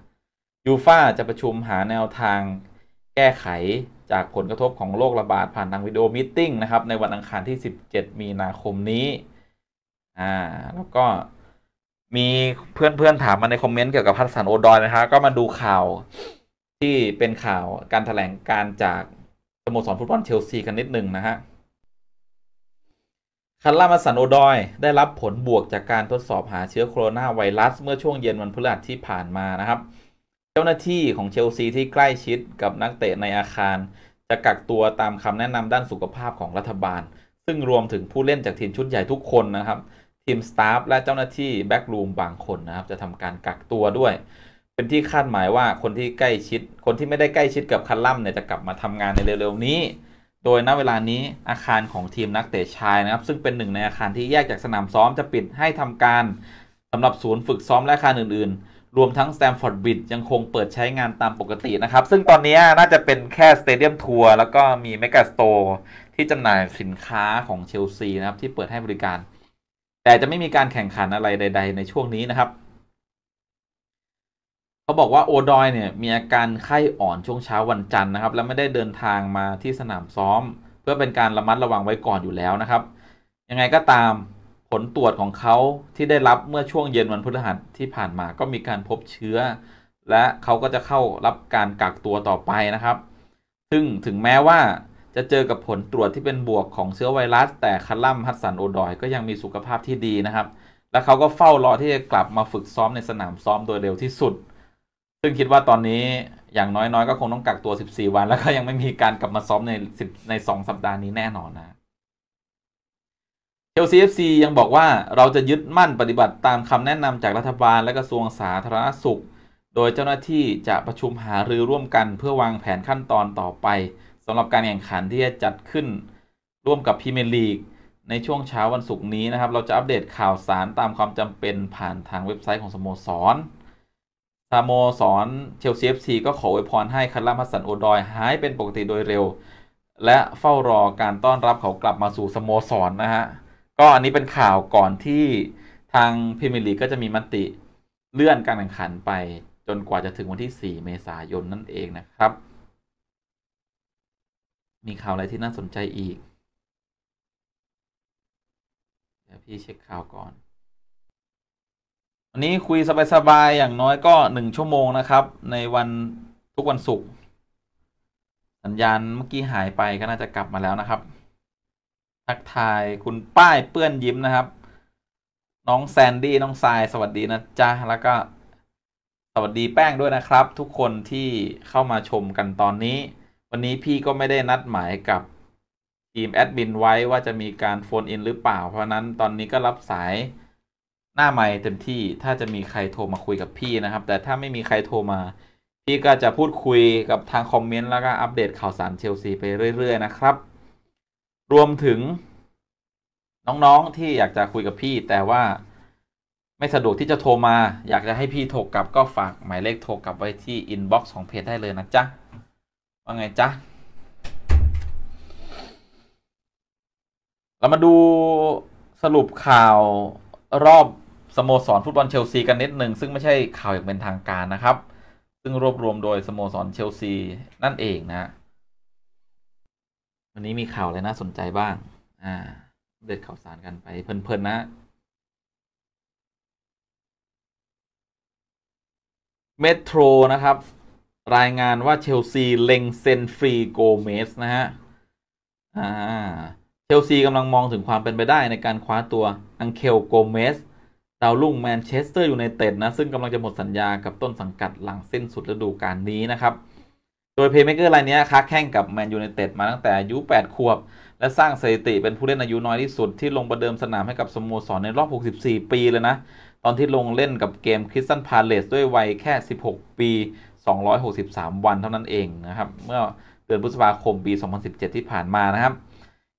A: ยูฟ่าจะประชุมหาแนวทางแก้ไขจากผลกระทบของโรคระบาด ผ่านทางวิดีโอมิงนะครับ ในวันอังคารที่ 17 มีนาคมนี้ อ่า แล้วก็มีเพื่อนๆถาม มา ใน คอมเมนต์ เกี่ยวกับพัฒสันโอดอยนะครับ ก็มาดูข่าวที่เป็นข่าวการถแถลง การจากสโมสรฟุตบอลเชลซี กัน นิดหนึ่งนะฮะคาร์ลมาสันโอดอย ได้รับผลบวกจากการทดสอบหาเชื้อโคโรนาไวรัสเมื่อช่วงเย็นวันพฤหัสที่ผ่านมานะครับเจ้าหน้าที่ของเชลซีที่ใกล้ชิดกับนักเตะในอาคาร จะกักตัวตามคำแนะนำด้านสุขภาพของรัฐบาล ซึ่งรวมถึงผู้เล่นจากทีมชุดใหญ่ทุกคน นะครับทีมสตาฟและเจ้าหน้าที่แบ็กลูม บางคนนะครับจะทำการกักตัวด้วย เป็นที่คาดหมายว่าคนที่ใกล้ชิดคนที่ไม่ได้ ใกล้ชิดกับคัลลัมเนี่ยจะกลับมาทำงานในเร็วๆนี้ โดยณเวลานี้อาคารของทีมนักเตะชายนะครับซึ่งเป็นหนึ่งในอาคารที่แยกจากสนามซ้อมจะปิดให้ทำการสำหรับศูนย์ฝึกซ้อมและอาคารอื่น ๆรวมทั้ง Stamford Bridge ยังคงเปิดใช้งานตามปกตินะครับ ซึ่งตอนนี้น่าจะเป็นแค่สเตเดียมทัวร์แล้วก็มีเมกาสโตร์ที่จำหน่ายสินค้าของเชลซีนะครับ ที่เปิดให้บริการ แต่จะไม่มีการแข่งขันอะไรใด ๆ ในช่วงนี้นะครับ เขาบอกว่าโอดอยเนี่ย มีอาการไข้อ่อนช่วงเช้าวันจันทร์นะครับ และไม่ได้เดินทางมาที่สนามซ้อม เพื่อเป็นการระมัดระวังไว้ก่อนอยู่แล้วนะครับ ยังไงก็ตามผลตรวจของเขาที่ได้รับเมื่อช่วงเย็นวันพฤหัสที่ผ่านมา ก็มีการพบเชื้อ และเขาก็จะเข้ารับการกักตัวต่อไปนะครับ ซึ่งถึงแม้ว่าจะเจอกับผลตรวจที่เป็นบวกของเชื้อไวรัส แต่คัลลัมฮัสสันโอดอยก็ยังมีสุขภาพที่ดีนะครับ และเขาก็เฝ้ารอที่จะกลับมาฝึกซ้อมในสนามซ้อมโดยเร็วที่สุด ซึ่งคิดว่าตอนนี้อย่างน้อยๆ ก็คงต้องกักตัว 14 วัน แล้วก็ยังไม่มีการกลับมาซ้อมใน10ใน 2 สัปดาห์นี้แน่นอนนะเอลซีเอฟซียังบอกว่าเราจะยึดมั่นปฏิบัติตามคำแนะนำจากรัฐบาล และกระทรวงสาธารณสุข โดยเจ้าหน้าที่จะประชุมหา รือร่วมกันเพื่อวางแผนขั้นตอนต่อไปสำหรับการแข่ง ขัน ที่จะจัดขึ้น ร่วมกับพรีเมียร์ลีก ในช่วง เช้าวันศุกร์นี้นะครับ เราจะอัปเดตข่าวสารตามความจำเป็นผ่านทางเว็บไซต์ของสโมสรสโมสรเชลซีเอฟซีก็ขออวยพรให้คาร์ลมัสสันโอดอยหายเป็นปกติโดยเร็ว และเฝ้ารอการต้อนรับเขากลับมาสู่สโมสรนนะฮะก็อันนี้เป็นข่าวก่อนที่ทางพรีเมียร์ลีกก็จะมีมติเลื่อนการแข่งขันไป จนกว่าจะถึงวันที่ 4 เมษายนนั่นเองนะครับ มีข่าวอะไรที่น่าสนใจอีก เดี๋ยวพี่เช็คข่าวก่อน วันนี้คุยสบายๆ อย่างน้อยก็ 1 ชั่วโมงนะครับ ในวันทุกวันศุกร์ สัญญาณเมื่อกี้ หายไปก็น่าจะกลับมาแล้วนะครับักทายคุณป้ายเปื้อนยิ้มนะครับ น้องแซนดี้น้องทรายสวัสดีนะจ๊ะแล้วก็ สวัสดีแป้งด้วยนะครับ ทุกคนที่เข้ามาชมกันตอนนี้ วันนี้พี่ก็ไม่ได้นัดหมายกับทีมแอดมินไว้ว่าจะมีการโฟนอินหรือเปล่า เพราะนั้นตอนนี้ก็รับสายหน้าไม่เต็มที่ถ้าจะมีใครโทรมาคุยกับพี่นะครับ แต่ถ้าไม่มีใครโทรมา พี่ก็จะพูดคุยกับทางคอมเมนต์แล้วก็อัปเดตข่าวสารเชลซีไปเรื่อยๆนะครับรวมถึงน้องๆที่อยากจะคุยกับพี่ แต่ว่าไม่สะดวกที่จะโทรมา อยากจะให้พี่ โทรกลับก็ฝากหมายเลขโทรกลับไว้ที่ อินบ็อกซ์ของเพจได้เลย นะจ๊ะว่า ไงจ๊ะเรา มาดูสรุปข่าวรอบ สโมสรฟุตบอลเชลซี กัน นิดหนึ่ง ซึ่ง ไม่ ใช่ข่าวอย่างเป็นทางการนะครับ ซึ่งรวบรวมโดยสโมสรเชลซีนั่นเองนะวันนี้มีข่าวอะไรน่าสนใจบ้างอ่าเด็ดข่าวสารกันไปเพลินๆ นะ เมโทร นะครับ รายงานว่า เชลซี เล็งเซนฟรี โกเมสนะ ฮะอ่าเชลซีกำลังมองถึงความเป็นไปได้ในการคว้าตัวอังเคล โกเมสดาวรุ่ง แมนเชสเตอร์อยู่ในเต็ด นะ ซึ่งกำลัง จะ หมด สัญญากับต้นสังกัดหลังเส้นสุดฤดูกาลนี้นะครับโดยเพย์เมเกอร์รายนี้ค้าแข่งกับ แมนยูในเต็ด มาตั้งแต่ อายุ8ขวบ และสร้างสถิติเป็นผู้เล่นอายุ น้อย ที่ สุดที่ลงประเดิมสนามให้กับสโมสรในรอบ 64 ปีเลย นะ ตอนที่ลงเล่นกับเกม คริสตันพาเลสด้วยวัยแค่ 16 ปี 263 วันเท่านั้นเอง นะ ครับเมื่อเดือนพฤษภาคมปี 2017 ที่ผ่านมานะครับ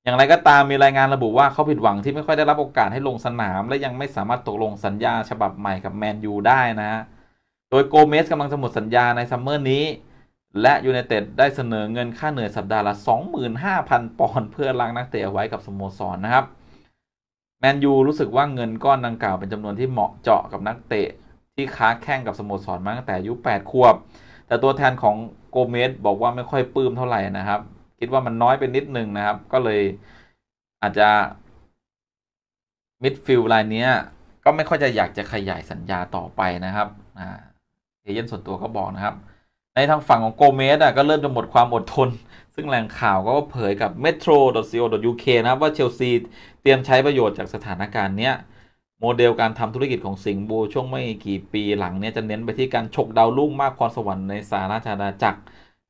A: อย่างไรก็ตามมีรายงานระบุว่าเขาผิดหวังที่ไม่ค่อยได้รับโอกาสให้ลงสนาม และยังไม่สามารถตกลงสัญญาฉบับใหม่กับแมนยูได้นะโดยโกเมสกำลังสมุดสัญญาในซัมเมอร์นี้และยูไนเต็ดได้เสนอเงินค่าเหนื่อยสัปดาห์ ละ 25,000ปอนด์เพื่อล้างนักเตะไว้กับสโมสรนนะครับ แมนยู รู้สึกว่าเงินก้อนดังกล่าวเป็นจำนวนที่เหมาะเจาะกับนักเตะ ที่ค้าแข่ง กับสโมสรมาตั้งแต่อายุ8ขวบ แต่ตัวแทนของ โกเมสบอกว่าไม่ค่อยปลื้ม เท่าไหร่นะครับ คิดว่ามันน้อยไปนิดนึงนะครับ ก็เลยอาจจะมิดฟิลด์รายนี้ก็ไม่ค่อยจะอยากจะขยายสัญญาต่อไปนะครับเอเย่นส่วนตัวก็บอกนะครับในทางฝั่งของโกเมสอ่ะก็เริ่มจะหมดความอดทน ซึ่งแหล่งข่าวก็เผยกับ metro.co.uk นะครับว่าเชลซี เตรียมใช้ประโยชน์จากสถานการณ์เนี้ยโมเดลการทำธุรกิจของสิงห์บู ช่วงไม่กี่ปีหลังเนี้ยจะเน้นไปที่การฉกดาวรุ่งมากพรสวรรค์ในสาราชาดาจักร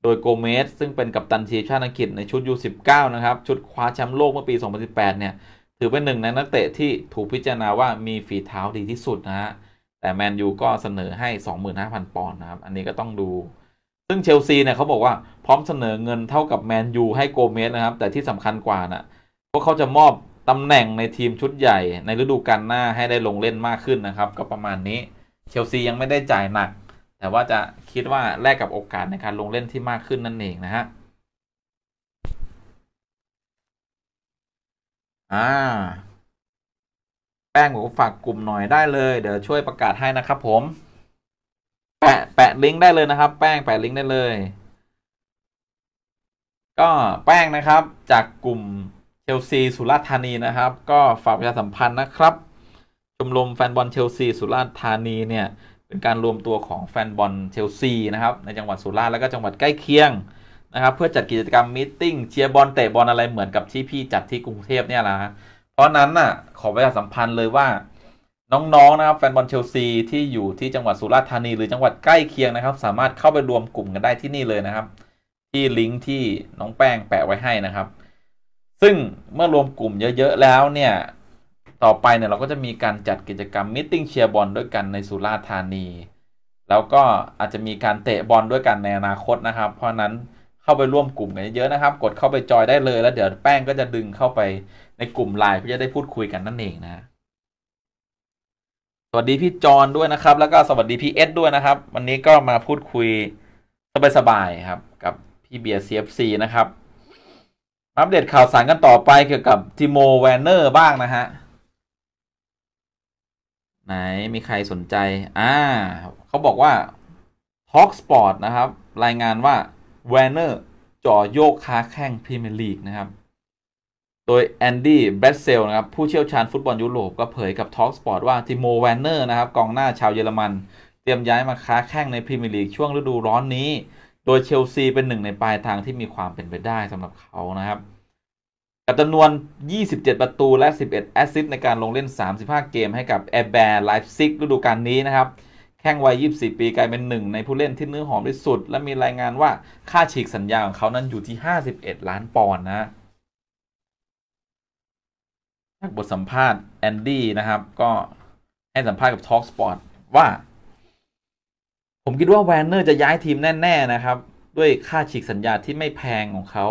A: โดยโกเมสซึ่งเป็นกัปตันทีมชาติอังกฤษในชุด U19 นะครับ ชุดคว้าแชมป์โลกเมื่อปี2018เนี่ยถือเป็นหนึ่งในนักเตะที่ถูกพิจารณาว่ามีฝีเท้าดีที่สุดนะฮะแต่แมนยูก็เสนอให้25,000 ปอนด์นะครับอันนี้ก็ต้องดูซึ่งเชลซีเนี่ย เขาบอกว่า พร้อมเสนอเงินเท่ากับแมนยูให้โกเมสนะครับ แต่ที่สำคัญกว่านะพวกเขาจะมอบตำแหน่งในทีมชุดใหญ่ในฤดูกาลหน้าให้ได้ลงเล่นมากขึ้นนะครับ ก็ประมาณนี้ เชลซี ยังไม่ได้จ่ายหนัก แต่ว่าจะคิดว่าแลกกับโอกาสในการลงเล่นที่มากขึ้นนั่นเองนะฮะ อ่า แป้งผมฝากกลุ่มหน่อยได้เลยเดี๋ยวช่วยประกาศให้นะครับ ผมแปะแปะลิงก์ได้เลยนะครับแป้งแปะลิงก์ได้เลยก็แป้งนะครับจากกลุ่มเชลซีสุราษฎร์ธานีนะครับก็ฝากประชาสัมพันธ์นะครับชมรมแฟนบอลเชลซีสุราษฎร์ธานีเนี่ยเป็นการรวมตัวของแฟนบอลเชลซีนะครับในจังหวัดสุราษฎร์และก็จังหวัดใกล้เคียงนะครับเพื่อจัดกิจกรรมมิ팅เชียร์บอลเตะบอลอะไรเหมือนกับที่พี่จัดที่กรุงเทพเนี่ยแหละเพราะนั้นน่ะขอประชาสัมพันธ์เลยว่าน้องๆนนะครับแฟนบอลเชลซีที่อยู่ที่จังหวัดสุราษฎร์ธานีหรือจังหวัดใกล้เคียงนะครับสามารถเข้าไปรวมกลุ่มกันได้ที่นี่เลยนะครับที่ลิงก์ที่น้องแป้งแปะไว้ให้นะครับซึ่งเมื่อรวมกลุ่มเยอะๆแล้วเนี่ยต่อไปเนี่ยเราก็จะมีการจัดกิจกรรมมิ팅เชียร์บอลด้วยกันในสุราษฎร์ธานีแล้วก็อาจจะมีการเตะบอลด้วยกันในอนาคตนะครับเพราะนั้นเข้าไปร่วมกลุ่มกันเยอะๆนะครับกดเข้าไปจอยได้เลยแล้วเดี๋ยวแป้งก็จะดึงเข้าไปในกลุ่มไลน์เพื่อจะได้พูดคุยกันนั่นเองนะสวัสดีพี่จอนด้วยนะครับ แล้วก็สวัสดีพี่เอสด้วยนะครับ วันนี้ก็มาพูดคุยสบายๆครับกับพี่เบียร์ซีเอฟซีนะครับอัปเดตข่าวสารกันต่อไปเกี่ยวกับทิโมแวนเนอร์บ้างนะฮะ ไหนมีใครสนใจอ่าเขาบอกว่า h a ก k Sport นะครับ รายงานว่าแวนเนอร์จ่อโยกค้าแข้งพรีเมียร์ลีก นะครับโดยแอนดี้แบสเซลนะครับ ผู้เชี่ยวชาญฟุตบอลยุโรปก็เผยกับ t อกสปอร์ตว่าทิโมแวนเนอร์นะครับกองหน้าชาวเยอรมัน เตรียมย้ายมาค้าแข่งในพรีเมียร์ลีกช่วงฤดูร้อนนี้ โดยเชลซีเป็นหนึ่งในปลายทางที่มีความเป็นไปได้สำหรับเขานะครับ กับจำนวน 27 ประตูและ 11 แอสซิสต์ในการลงเล่น 35 เกม ให้กับแอร์แบร์ไลฟ์ซิกฤดูกาลนี้นะครับแข้งวัย24ปีกลายเป็นหนึ่งในผู้เล่นที่เนื้อหอมที่สุดและมีรายงานว่าค่าฉีกสัญญาของเขานั้นอยู่ที่ 51 ล้านปอนด์นะบทสัมภาษณ์ แอนดี้นะครับ ก็ให้สัมภาษณ์กับ Talk Sport ว่า ผมคิดว่าแวนเนอร์ จะย้ายทีมแน่ ๆ นะครับ ด้วยค่าฉีกสัญญาที่ไม่แพงของเขา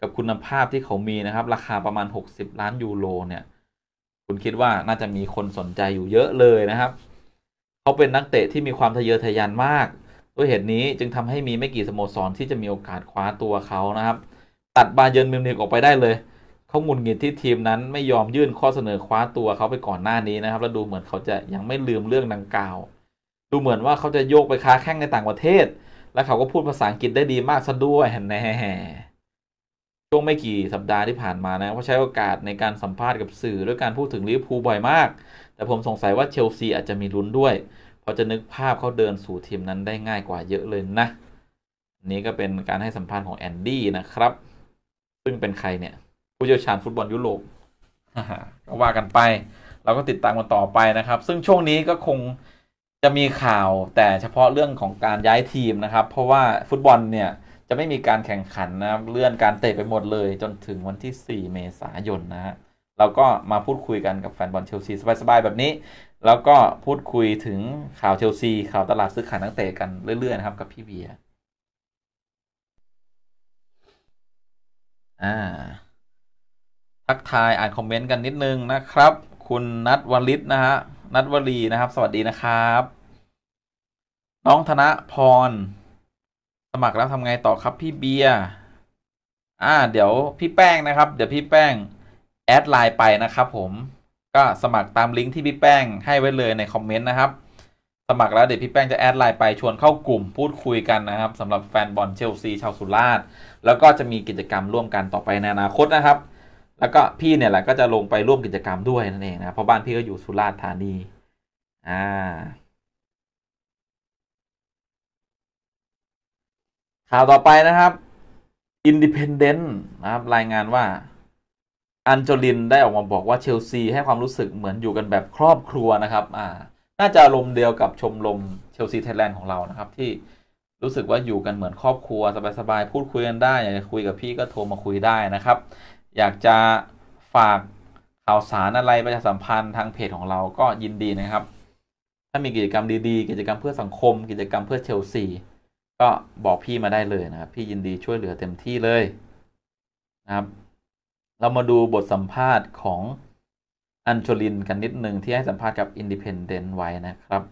A: กับคุณภาพที่เขามีนะครับ ราคาประมาณ 60 ล้าน ยูโรเนี่ย คุณคิดว่าน่าจะมีคนสนใจอยู่เยอะเลยนะครับ เขาเป็นนักเตะที่มีความทะเยอทะยานมากด้วยเหตุนี้จึงทำให้มีไม่กี่สโมสรที่จะมีโอกาสคว้าตัวเขานะครับ ตัดบาเยิร์นมิวนิกออกไปได้เลยเขางุนงิดที่ทีมนั้นไม่ยอมยื่นข้อเสนอคว้าตัวเขาไปก่อนหน้านี้นะครับ แล้ว ดูเหมือนเขาจะยังไม่ลืมเรื่องดังกล่าว ดูเหมือนว่าเขาจะ โยกไปค้าแข้งในต่างประเทศ และเขาก็พูดภาษาอังกฤษได้ดีมากซะด้วยแน่ช่วง ไม่กี่สัปดาห์ที่ผ่านมานะเขาใช้โอกาสในการสัมภาษณ์กับสื่อด้วยการพูดถึงลิเวอร์พูลบ่อยมาก แต่ผมสงสัยว่าเชลซีอาจจะมีลุ้นด้วยเพราะจะนึกภาพเขาเดินสู่ทีมนั้นได้ง่ายกว่าเยอะเลยนะ นี่ก็เป็นการให้สัมภาษณ์ของแอนดี้นะครับซึ่งเป็นใครเนี่ยผู้เชี่ยวชาญฟุตบอลยุโรปก็ว่ากันไป เราก็ติดตามกันต่อไปนะครับ ซึ่งช่วงนี้ก็คงจะมีข่าวแต่เฉพาะเรื่องของการย้ายทีมนะครับ เพราะว่าฟุตบอลเนี่ยจะไม่มีการแข่งขันนะ เลื่อนการเตะไปหมดเลย จนถึงวันที่4เมษายนนะฮะ เราก็มาพูดคุยกัน กับแฟนบอลเชลซีสบายๆแบบนี้ แล้วก็พูดคุยถึงข่าวเชลซีข่าวตลาดซื้อขายนักเตะกันเรื่อยๆนะครับกับพี่เบียร์อ่าทักทายอ่านคอมเมนต์กันนิดนึงนะครับ คุณนัทวลิศนะฮะ นัทวลีนะครับ สวัสดีนะครับ น้องธนพร สมัครแล้วทำไงต่อครับพี่เบียร์ อ่าเดี๋ยวพี่แป้งนะครับ เดี๋ยวพี่แป้งแอดไลน์ไปนะครับผมก็สมัครตามลิงก์ที่พี่แป้งให้ไว้เลยในคอมเมนต์นะครับ สมัครแล้วเดี๋ยวพี่แป้งจะแอดไลน์ไปชวนเข้ากลุ่มพูดคุยกันนะครับสำหรับแฟนบอลเชลซีชาวสุราษฎร์แล้วก็จะมีกิจกรรมร่วมกันต่อไปในอนาคตนะครับแล้วก็พี่เนี่ยแหละก็จะลงไปร่วมกิจกรรมด้วย นั่น เอง นะ เพราะ บ้าน พี่ ก็ อยู่สุราษฎร์ธานี อ่าข่าว ต่อไปนะครับอินดิเพนเดนต์นะครับรายงานว่าอันโจลินได้ออกมาบอกว่าเชลซี ให้ความรู้สึกเหมือนอยู่กันแบบครอบครัวนะครับ อ่า น่าจะอารมณ์เดียวกับชมรมเชลซี ไทยแลนด์ของเรานะครับที่รู้สึกว่าอยู่กันเหมือนครอบครัวสบายๆพูดคุยกันได้อยากจะคุยกับพี่ก็โทรมาคุยได้นะครับอยากจะฝากข่าวสารอะไรประชาสัมพันธ์ทางเพจของเราก็ยินดีนะครับ ถ้ามีกิจกรรมดีๆ กิจกรรมเพื่อสังคม กิจกรรมเพื่อเชลซี ก็บอกพี่มาได้เลยนะครับ พี่ยินดีช่วยเหลือเต็มที่เลยนะครับ เรามาดูบทสัมภาษณ์ของ อันโชลินกัน นิดหนึ่งที่ให้สัมภาษณ์กับนดิเพนเดนต์ไว้นะครับ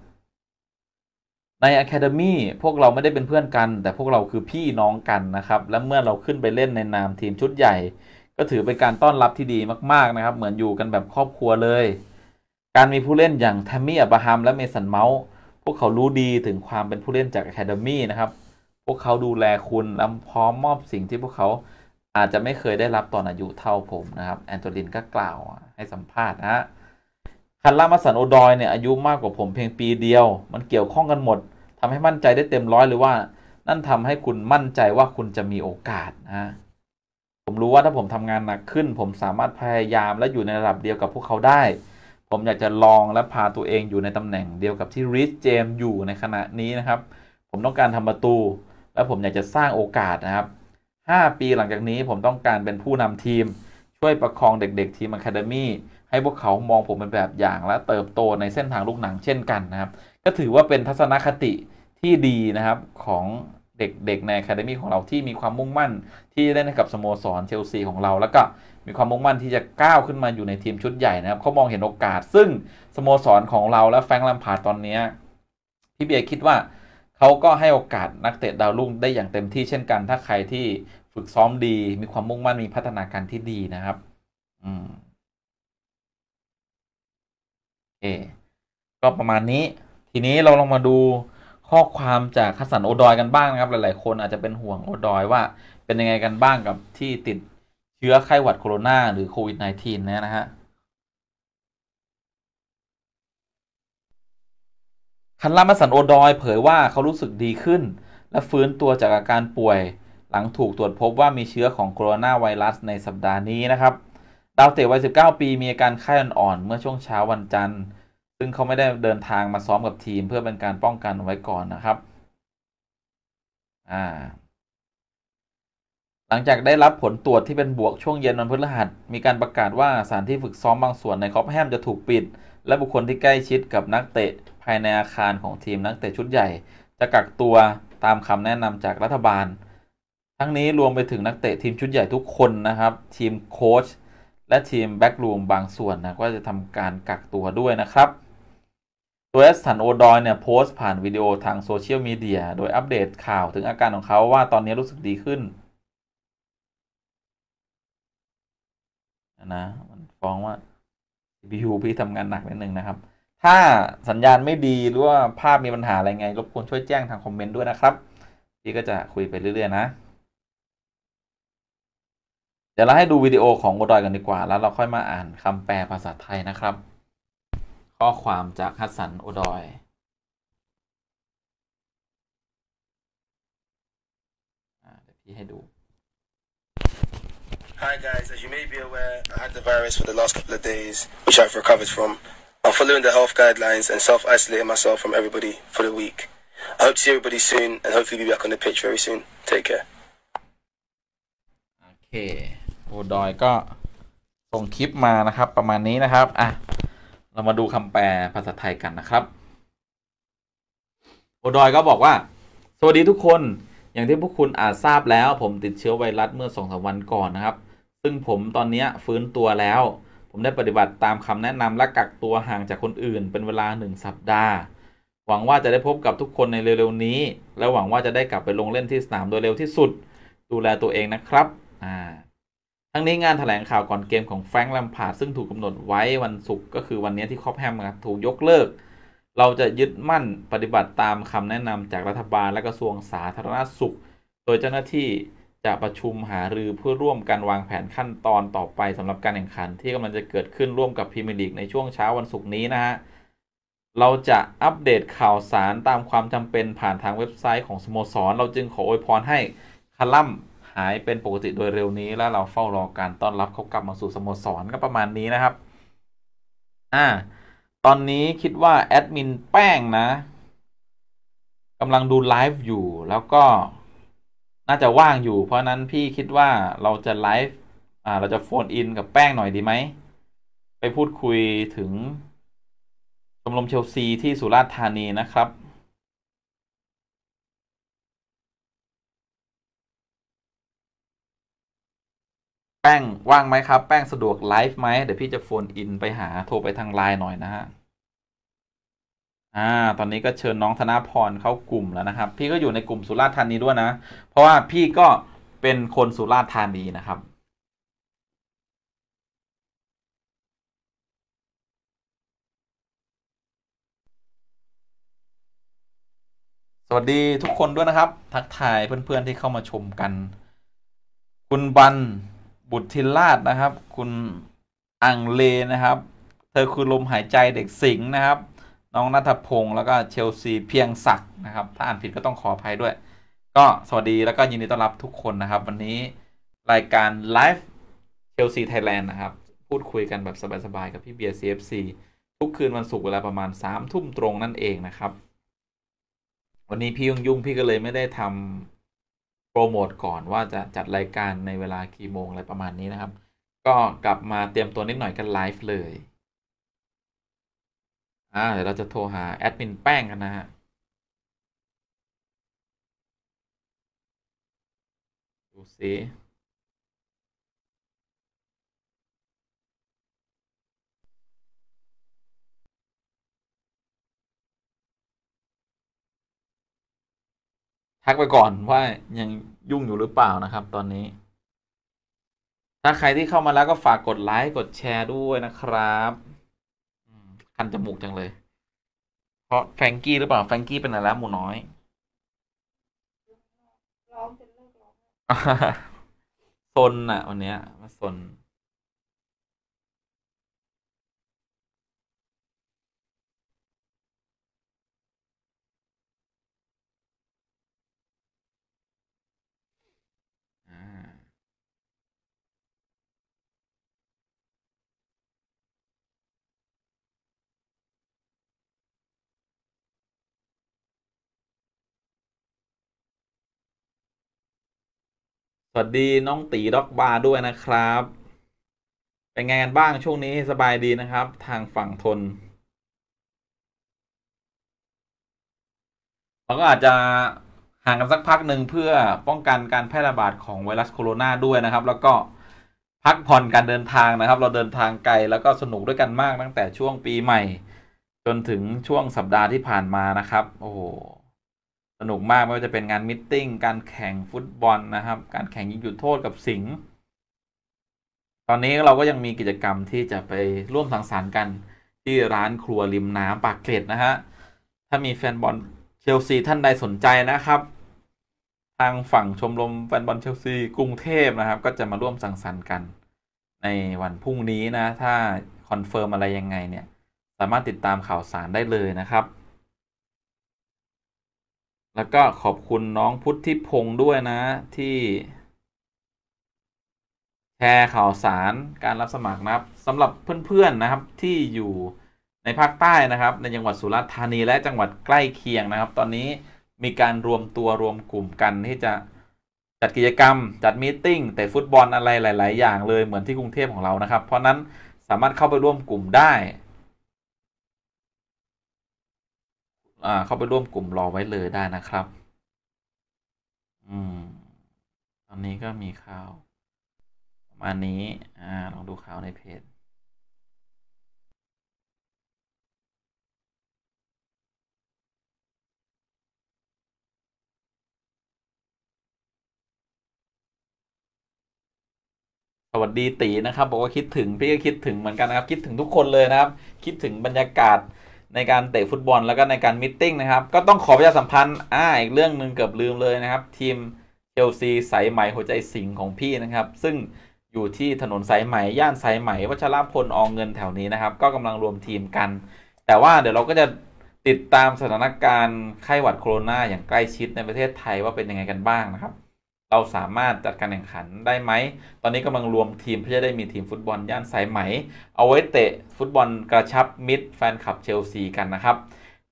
A: ใน Academy พวกเราไม่ได้เป็นเพื่อนกัน แต่พวกเราคือพี่น้องกันนะครับ และเมื่อเราขึ้นไปเล่นในนามทีมชุดใหญ่ก็ถือเป็นการต้อนรับที่ดีมากๆนะครับ เหมือนอยู่กันแบบครอบครัวเลย การมีผู้เล่นอย่างแทมมี่อับราฮัมและ เมสัน เมาส์ พวกเขารู้ดีถึงความเป็นผู้เล่นจากแคลดมี่นะครับ พวกเขาดูแลคุณแลวพร้อม มอบสิ่งที่พวกเขาอาจจะไม่เคยได้รับตอนอายุเท่าผมนะครับ แอนโทลินก็กล่าวให้สัมภาษณ์นะฮะคันล่ามาสันโอดอยเนี่ยอายุมากกว่าผมเพียงปีเดียว มันเกี่ยวข้องกันหมด ทำให้มั่นใจได้เต็มร้อยเลยว่า นั่นทำให้คุณมั่นใจว่าคุณจะมีโอกาสนะฮะผม รู้ว่าถ้าผมทำงานหนักขึ้น ผมสามารถพยายามและอยู่ในระดับเดียวกับพวกเขาได้ ผมอยากจะลองและพาตัวเองอยู่ในตำแหน่งเดียวกับที่ริชเจมอยู่ในขณะนี้นะครับ ผมต้องการทำประตู และผมอยากจะสร้างโอกาสนะครับ5ปีหลังจากนี้ผมต้องการเป็นผู้นำทีมช่วยประคองเด็ก ๆ ทีมอะคาเดมี่ให้พวกเขามองผมเป็นแบบอย่างและเติบโตในเส้นทางลูกหนังเช่นกันนะครับก็ถือว่าเป็นทัศนคติที่ดีนะครับของเด็ก ๆ ในแคมเดมีของเราที่มีความมุ่งมั่นที่ไดใ้กับสโมสรเชลซี ของเราแล้วก็มีความมุ่งมั่นที่จะก้าวขึ้นมาอยู่ในทีมชุดใหญ่นะครับเขามอง เห็นโอกาสซึ่งสโมสรของเรา และแฟรงค์ลัมพาตอนนี้พี่เบียร์คิดว่า เขาก็ให้โอกาสนัก เตะดาวรุ่งได้อย่างเต็มที่เช่นกัน ถ้าใครที่ฝึกซ้อมดี มีความมุ่งมั่นมีพัฒนาการที่ดีนะครับ อืมโอเคก็ประมาณนี้ ทีนี้เราลองมาดูข้อความจากคัสันโอดอยกันบ้างนะครับ หลายๆ คนอาจจะเป็นห่วงโอดอยว่าเป็นยังไงกันบ้างกับที่ติดเชื้อไข้หวัดโคโรนาหรือโควิด -19 นนะฮะคันลามาสันโอดอย เผยว่าเขารู้สึกดีขึ้น และฟื้นตัวจากอาการป่วยหลังถูกตรวจพบว่ามีเชื้อของโคโรนาไวรัสในสัปดาห์นี้นะครับ ดาวเตะวัย19 ปีมีอาการไข้อ่อนๆเมื่อช่วงเช้าวันจันทร์ซึ่ง เขาไม่ได้เดินทางมาซ้อมกับทีมเพื่อเป็นการป้องกันไว้ก่อนนะครับอ่าหลังจากได้รับผลตรวจที่ เป็น บวกช่วงเย็น วันพฤหัส มีการประกาศว่าสถานที่ฝึกซ้อมบางส่วนในคอปแฮมจะถูกปิด และบุคคลที่ใกล้ชิดกับนักเตะภายในอาคารของทีม นักเตะชุดใหญ่ จะกักตัวตามคำแนะนำจากรัฐบาล ทั้งนี้รวมไปถึงนักเตะทีมชุดใหญ่ทุกคนนะครับ ทีมโค้ชและทีมแบ็กลูมบางส่วนนะก็จะทำการกักตัวด้วยนะครับตัวเอสันโอดอย เนี่ย โพสต์ผ่าน วิดีโอ ทางโซเชียลมีเดียโดย อัปเดต ข่าว ถึง อาการ ของเขา ว่า ตอนนี้ รู้สึก ดี ขึ้น นะมันฟ้อง ว่าพีูพี่ ทำ งาน หนัก นิดนึง นะ ครับ ถ้า สัญญาณ ไม่ ดี หรือว่า ภาพ มี ปัญหา อะไร ไง รบกวน ช่วย แจ้ง ทาง คอมเมนต์ ด้วย นะ ครับ พี่ ก็ จะ คุย ไป เรื่อย ๆ นะ เดี๋ยว เรา ให้ ดู วิดีโอ ของ โอดอย กัน ดีกว่า แล้ว เรา ค่อย มา อ่านคำแปล ภาษา ไทย นะ ครับ้อความจากฮัสสัน โอดอยเดี๋ยวพี่ให้ดู Hi guys, as you may be aware, I had the virus for the last couple of days, which I've recovered from. I'm following the health guidelines and self-isolating myself from everybody for the week. I hope to see everybody soon and hopefully be back on the pitch very soon. Take care. โอเค โอดอยก็ ส่งคลิปมานะครับ ประมาณนี้นะครับอ่ะเรามาดูคำแปลภาษาไทยกันนะครับ โอดอยก็บอกว่า สวัสดีทุกคน อย่างที่พวกคุณอาจทราบแล้ว ผมติดเชื้อไวรัสเมื่อสองสาวันก่อนนะครับ ซึ่งผมตอนนี้ฟื้นตัวแล้ว ผมได้ปฏิบัติตามคำแนะนำและกักตัวห่างจากคนอื่นเป็นเวลาหนึ่งสัปดาห์ หวังว่าจะได้พบกับทุกคนในเร็ว ๆ นี้ และหวังว่าจะได้กลับไปลงเล่นที่สนามโดยเร็วที่สุด ดูแลตัวเองนะครับ อ่าทั้งนี้ งานถแถลง ข่าวก่อนเกมของแฟรงค์ลัมพาร์ดซึ่งถูกกาหนดไว้วันศุกร์ก็คือวันนี้ที่คอปแฮมถูกยกเลิก เราจะยึดมั่นปฏิบัติตามคำแนะนำจากรัฐบาลและกระทรวงสาธารณสุข โดยเจ้าหน้าที่จะประชุมหารือเพื่อร่วมกันวางแผนขั้นตอนต่อไปสำหรับการแข่งขัน ที่กำลังจะเกิดขึ้นร่วมกับพรีเมียร์ลีกในช่วงเช้าวันศุกร์นี้นะฮะเราจะอัปเดตข่าวสารตามความจำเป็นผ่านทางเว็บไซต์ของสโมสรเราจึงขออวยพรให้คลัมหายเป็นปกติโดยเร็วนี้แล้วเราเฝ้ารอการต้อนรับเขากลับมาสู่สโมสรก็ประมาณนี้นะครับ อ่า ตอนนี้คิดว่าแอดมินแป้งนะกำลังดูไลฟ์อยู่แล้วก็น่าจะว่างอยู่เพราะนั้นพี่คิดว่าเราจะไลฟ์อ่าเราจะโฟนอินกับแป้งหน่อยดีไหมไปพูดคุยถึงชมรมเชลซีที่สุราษฎร์ธานีนะครับแป้ง ว่างไหมครับ แป้ง สะดวกไลฟ์ไหมเดี๋ยว พี่จะโฟน อินไปหาโทรไปทางไลน์หน่อย นะฮะอ่าตอนนี้ก็เชิญน้องธนาพรเข้ากลุ่ม แล้ว นะครับ พี่ก็อยู่ในกลุ่มสุราษฎร์ธานีด้วยนะ เพราะว่าพี่ก็เป็นคนสุราษฎร์ธานีนะครับ สวัสดีทุกคนด้วยนะครับ ทักทายเพื่อนๆ ที่เข้ามาชมกัน คุณบันุตรทิลาดนะครับ คุณอังเลนะครับ เธอคือลม หายใจเด็กสิงห์นะครับ น้องนัทพงศ์แล้วก็เชลซี เพียงศักดิ์นะครับ ถ้าอ่านผิดก็ต้อง ขออภัยด้วย ก็สวัสดีแล้วก็ยินดีต้อนรับทุกคนนะครับ วันนี้รายการไลฟ์เชลซีไทยแลนด์นะครับ พูดคุยกันแบบสบายๆกับพี่เบียร์ซีเอฟซีทุกคืนวันศุกร์เวลา ประมาณสามทุ่มตรงนั่นเองนะครับ วันนี้พี่ยุ่งยุ่งพี่ก็เลยไม่ได้ทำโปรโมท ก่อนว่าจะจัดรายการในเวลากี่โมง อะไร ประมาณนี้นะครับ ก็กลับมาเตรียมตัว นิด หน่อยกัน ไลฟ์ เลย อ่าเดี๋ยวเราจะโทร หา แอดมิน แป้ง กัน นะฮะดูสิทักไป ก่อนว่ายังยุ่งอยู่หรือเปล่านะครับ ตอนนี้ ถ้าใครที่เข้ามาแล้วก็ ฝาก กด ไลค์กดแชร์ด้วยนะครับคัน จมูก จัง เลย เพราะแฟงกี้ หรือเปล่า แฟงกี้เป็นอะไรแล้วหมูน้อยร้องจนเลิกร้องซนอ่ะ วัน เนี้ยมาซนสวัสดีน้องตีด็อกบาร์ด้วยนะครับ เป็นไงกันบ้างช่วงนี้สบายดีนะครับ ทางฝั่งทน เราก็อาจจะห่างกันสักพักหนึ่งเพื่อป้องกันการแพร่ระบาดของไวรัสโคโรนาด้วยนะครับ แล้วก็พักผ่อนการเดินทางนะครับ เราเดินทางไกลแล้วก็สนุกด้วยกันมากตั้งแต่ช่วงปีใหม่ จนถึงช่วงสัปดาห์ที่ผ่านมานะครับ โอ้โหสนุกมาก ไม่ว่าจะเป็นงานมิทติ้งการแข่งฟุตบอลนะครับ การแข่งยิงจุดโทษกับสิงห์ตอนนี้เราก็ยังมีกิจกรรมที่จะไปร่วมสังสรรค์กัน ที่ร้านครัวริมน้ำปากเกร็ดนะฮะ ถ้ามีแฟนบอลเชลซี ท่านใดสนใจนะครับ ทางฝั่งชมรมแฟนบอลเชลซี กรุงเทพนะครับ ก็จะมาร่วมสังสรรค์กัน ในวันพรุ่งนี้นะ ถ้าคอนเฟิร์มอะไรยังไงเนี่ย สามารถติดตามข่าวสารได้เลยนะครับแล้วก็ขอบคุณน้องพุทธิพงศ์ด้วยนะที่แชร์ข่าวสารการรับสมัครนะครับสำหรับเพื่อนๆนะครับที่อยู่ในภาคใต้นะครับ ในจังหวัดสุราษฎร์ธานีและจังหวัดใกล้เคียงนะครับ ตอนนี้มีการรวมตัวรวมกลุ่มกันที่จะจัดกิจกรรมจัดมีติ้งแต่ฟุตบอลอะไรหลาย ๆ อย่างเลยเหมือนที่กรุงเทพของเรานะครับ เพราะนั้นสามารถเข้าไปร่วมกลุ่มได้เข้าไปร่วมกลุ่มรอไว้เลยได้นะครับ อืม ตอนนี้ก็มีข่าว ประมาณนี้ อ่าลองดูข่าวในเพจสวัสดีตีนะครับ บอกว่าคิดถึงพี่ก็คิดถึงเหมือนกันนะครับคิดถึงทุกคนเลยนะครับ คิดถึงบรรยากาศในการเตะฟุตบอลแล้วก็ในการมิทติ้งนะครับ ก็ต้องขอประชาสัมพันธ์ อ่าอีกเรื่องหนึ่งเกือบลืมเลยนะครับ ทีมเชลซีสายใหม่หัวใจสิงของพี่นะครับ ซึ่งอยู่ที่ถนนสายใหม่ย่านสายใหม่วัชรพลอองเงินแถวนี้นะครับ ก็กำลังรวมทีมกัน แต่ว่าเดี๋ยวเราก็จะติดตามสถานการณ์ไข้หวัดโคโรนา อย่างใกล้ชิดในประเทศไทยว่าเป็นยังไงกันบ้างนะครับเราสามารถจัดการแข่งขันได้ไหม ตอนนี้กำลังรวมทีมเพื่อจะได้มีทีมฟุตบอลย่านสายไหม เอาไว้เตะ ฟุตบอลกระชับ มิดแฟนคลับ เชลซี กันนะครับ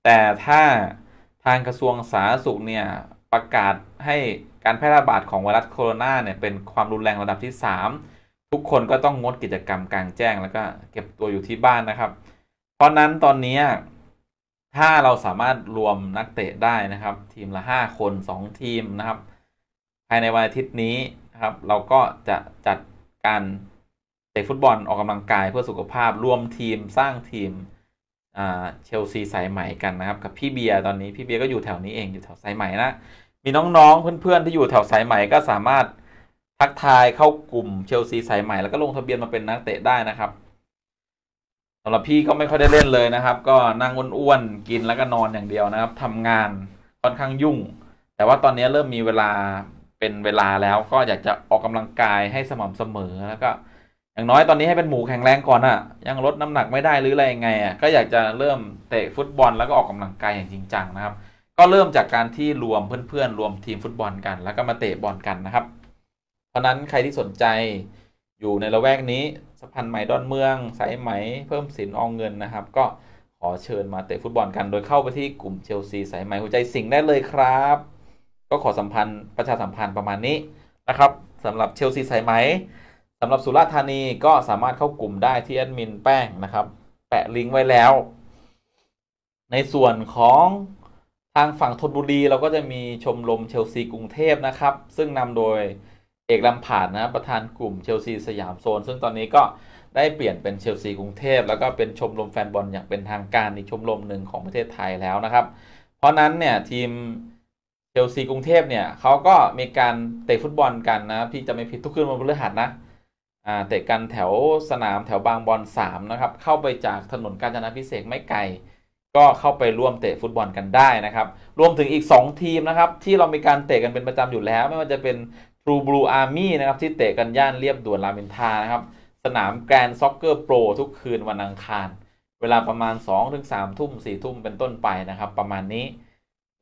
A: แต่ถ้าทางกระทรวงสาธารณสุขเนี่ย ประกาศให้การแพร่ระบาดของไวรัส โคโรนาเนี่ย เป็นความรุนแรงระดับที่ 3 ทุกคนก็ต้องงดกิจกรรมกลางแจ้ง แล้วก็เก็บตัวอยู่ที่บ้านนะครับ เพราะนั้นตอนนี้ถ้าเราสามารถรวมนักเตะได้นะครับ ทีมละ 5 คน 2 ทีมนะครับายในวันอาทิตย์นี้นะครับ เราก็จะจัดการเตะฟุตบอลออกกำลังกายเพื่อสุขภาพรวมทีมสร้างทีมเชลซีสายใหม่กัน นะครับกับพี่เบียร์ตอนนี้พี่เบียร์ก็อยู่แถวนี้เองอยู่แถวสายใหม่นะ มีน้องๆ เพื่อน ๆ ที่อยู่แถวสายใหม่ก็สามารถทักทายเข้ากลุ่มเชลซีสายใหม่แล้วก็ลงทะเบียนมาเป็นนักเตะได้นะครับสำหรับพี่ก็ไม่ค่อยได้เล่นเลยนะครับ ก็นั่งอ้วนๆกินแล้วก็นอนอย่างเดียวนะครับทำงานค่อนข้างยุ่ง แต่ว่าตอนนี้เริ่มมีเวลาเป็นเวลาแล้วก็อยากจะออกกำลังกายให้สม่ำเสมอ แล้ว ก็ อย่างน้อยตอนนี้ให้เป็นหมู แข็งแรงก่อนอะ่ะยังลดน้ำหนักไม่ได้หรืออะไรยังไงอะ่ะก็อยากจะเริ่มเตะฟุตบอลแล้ว ก็ออกกำลังกายอย่างจริง จังนะครับ ก็เริ่มจากการที่รวม เพื่อนๆ รวมทีมฟุตบอลกัน แล้วก็มาเตะบอลกันนะครับ เพราะนั้นใครที่สนใจอยู่ในละแวกนี้สะพานใหมดอนเมืองสายไหม เพิ่มสินอองเงินนะครับ ก็ขอเชิญมาเตะฟุตบอลกัน โดยเข้าไปที่กลุ่มเชลซีสายไหมหัวใจสิงได้เลยครับก็ ขอสัมพันธ์ประชาสัมพันธ์ประมาณนี้นะครับสำหรับ เชลซี สายไหมสำหรับ สุราษฎร์ธานีก็สามารถเข้ากลุ่มได้ที่ แอดมิน แป้งนะครับ แปะ ลิงก์ไว้แล้ว ในส่วนของทางฝั่งธนบุรี เราก็จะมีชมรม เชลซีกรุงเทพนะครับ ซึ่งนำโดย เอก ลำผานนะประธานกลุ่มเชลซีสยามโซนซึ่งตอนนี้ก็ได้เปลี่ยนเป็นเชลซีกรุงเทพแล้วก็เป็นชมรมแฟนบอลอย่างเป็นทางการในชมรมหนึ่งของประเทศไทยแล้วนะครับ เพราะนั้นเนี่ยทีมเชลซีกรุงเทพเนี่ยเขาก็มีการเตะฟุตบอลกันนะพี่จะไม่ผิดทุกคืนวันพฤหัสนะอ่าเตะกันแถวสนามแถวบางบอลสามนะครับเข้าไปจากถนนกาญจนาพิเศษไม่ไกลก็เข้าไปร่วมเตะฟุตบอลกันได้นะครับรวมถึงอีก 2 ทีมนะครับที่เรามีการเตะกันเป็นประจำอยู่แล้ว ไม่ว่าจะเป็น True Blue Army นะครับที่เตะกันย่านเรียบด่วนรามินทานะครับสนามแกรนด์ซ็อกเกอร์โปรทุกคืนวันอังคารเวลาประมาณ2-3ทุ่ม4ทุ่มเป็นต้นไปนะครับ ประมาณนี้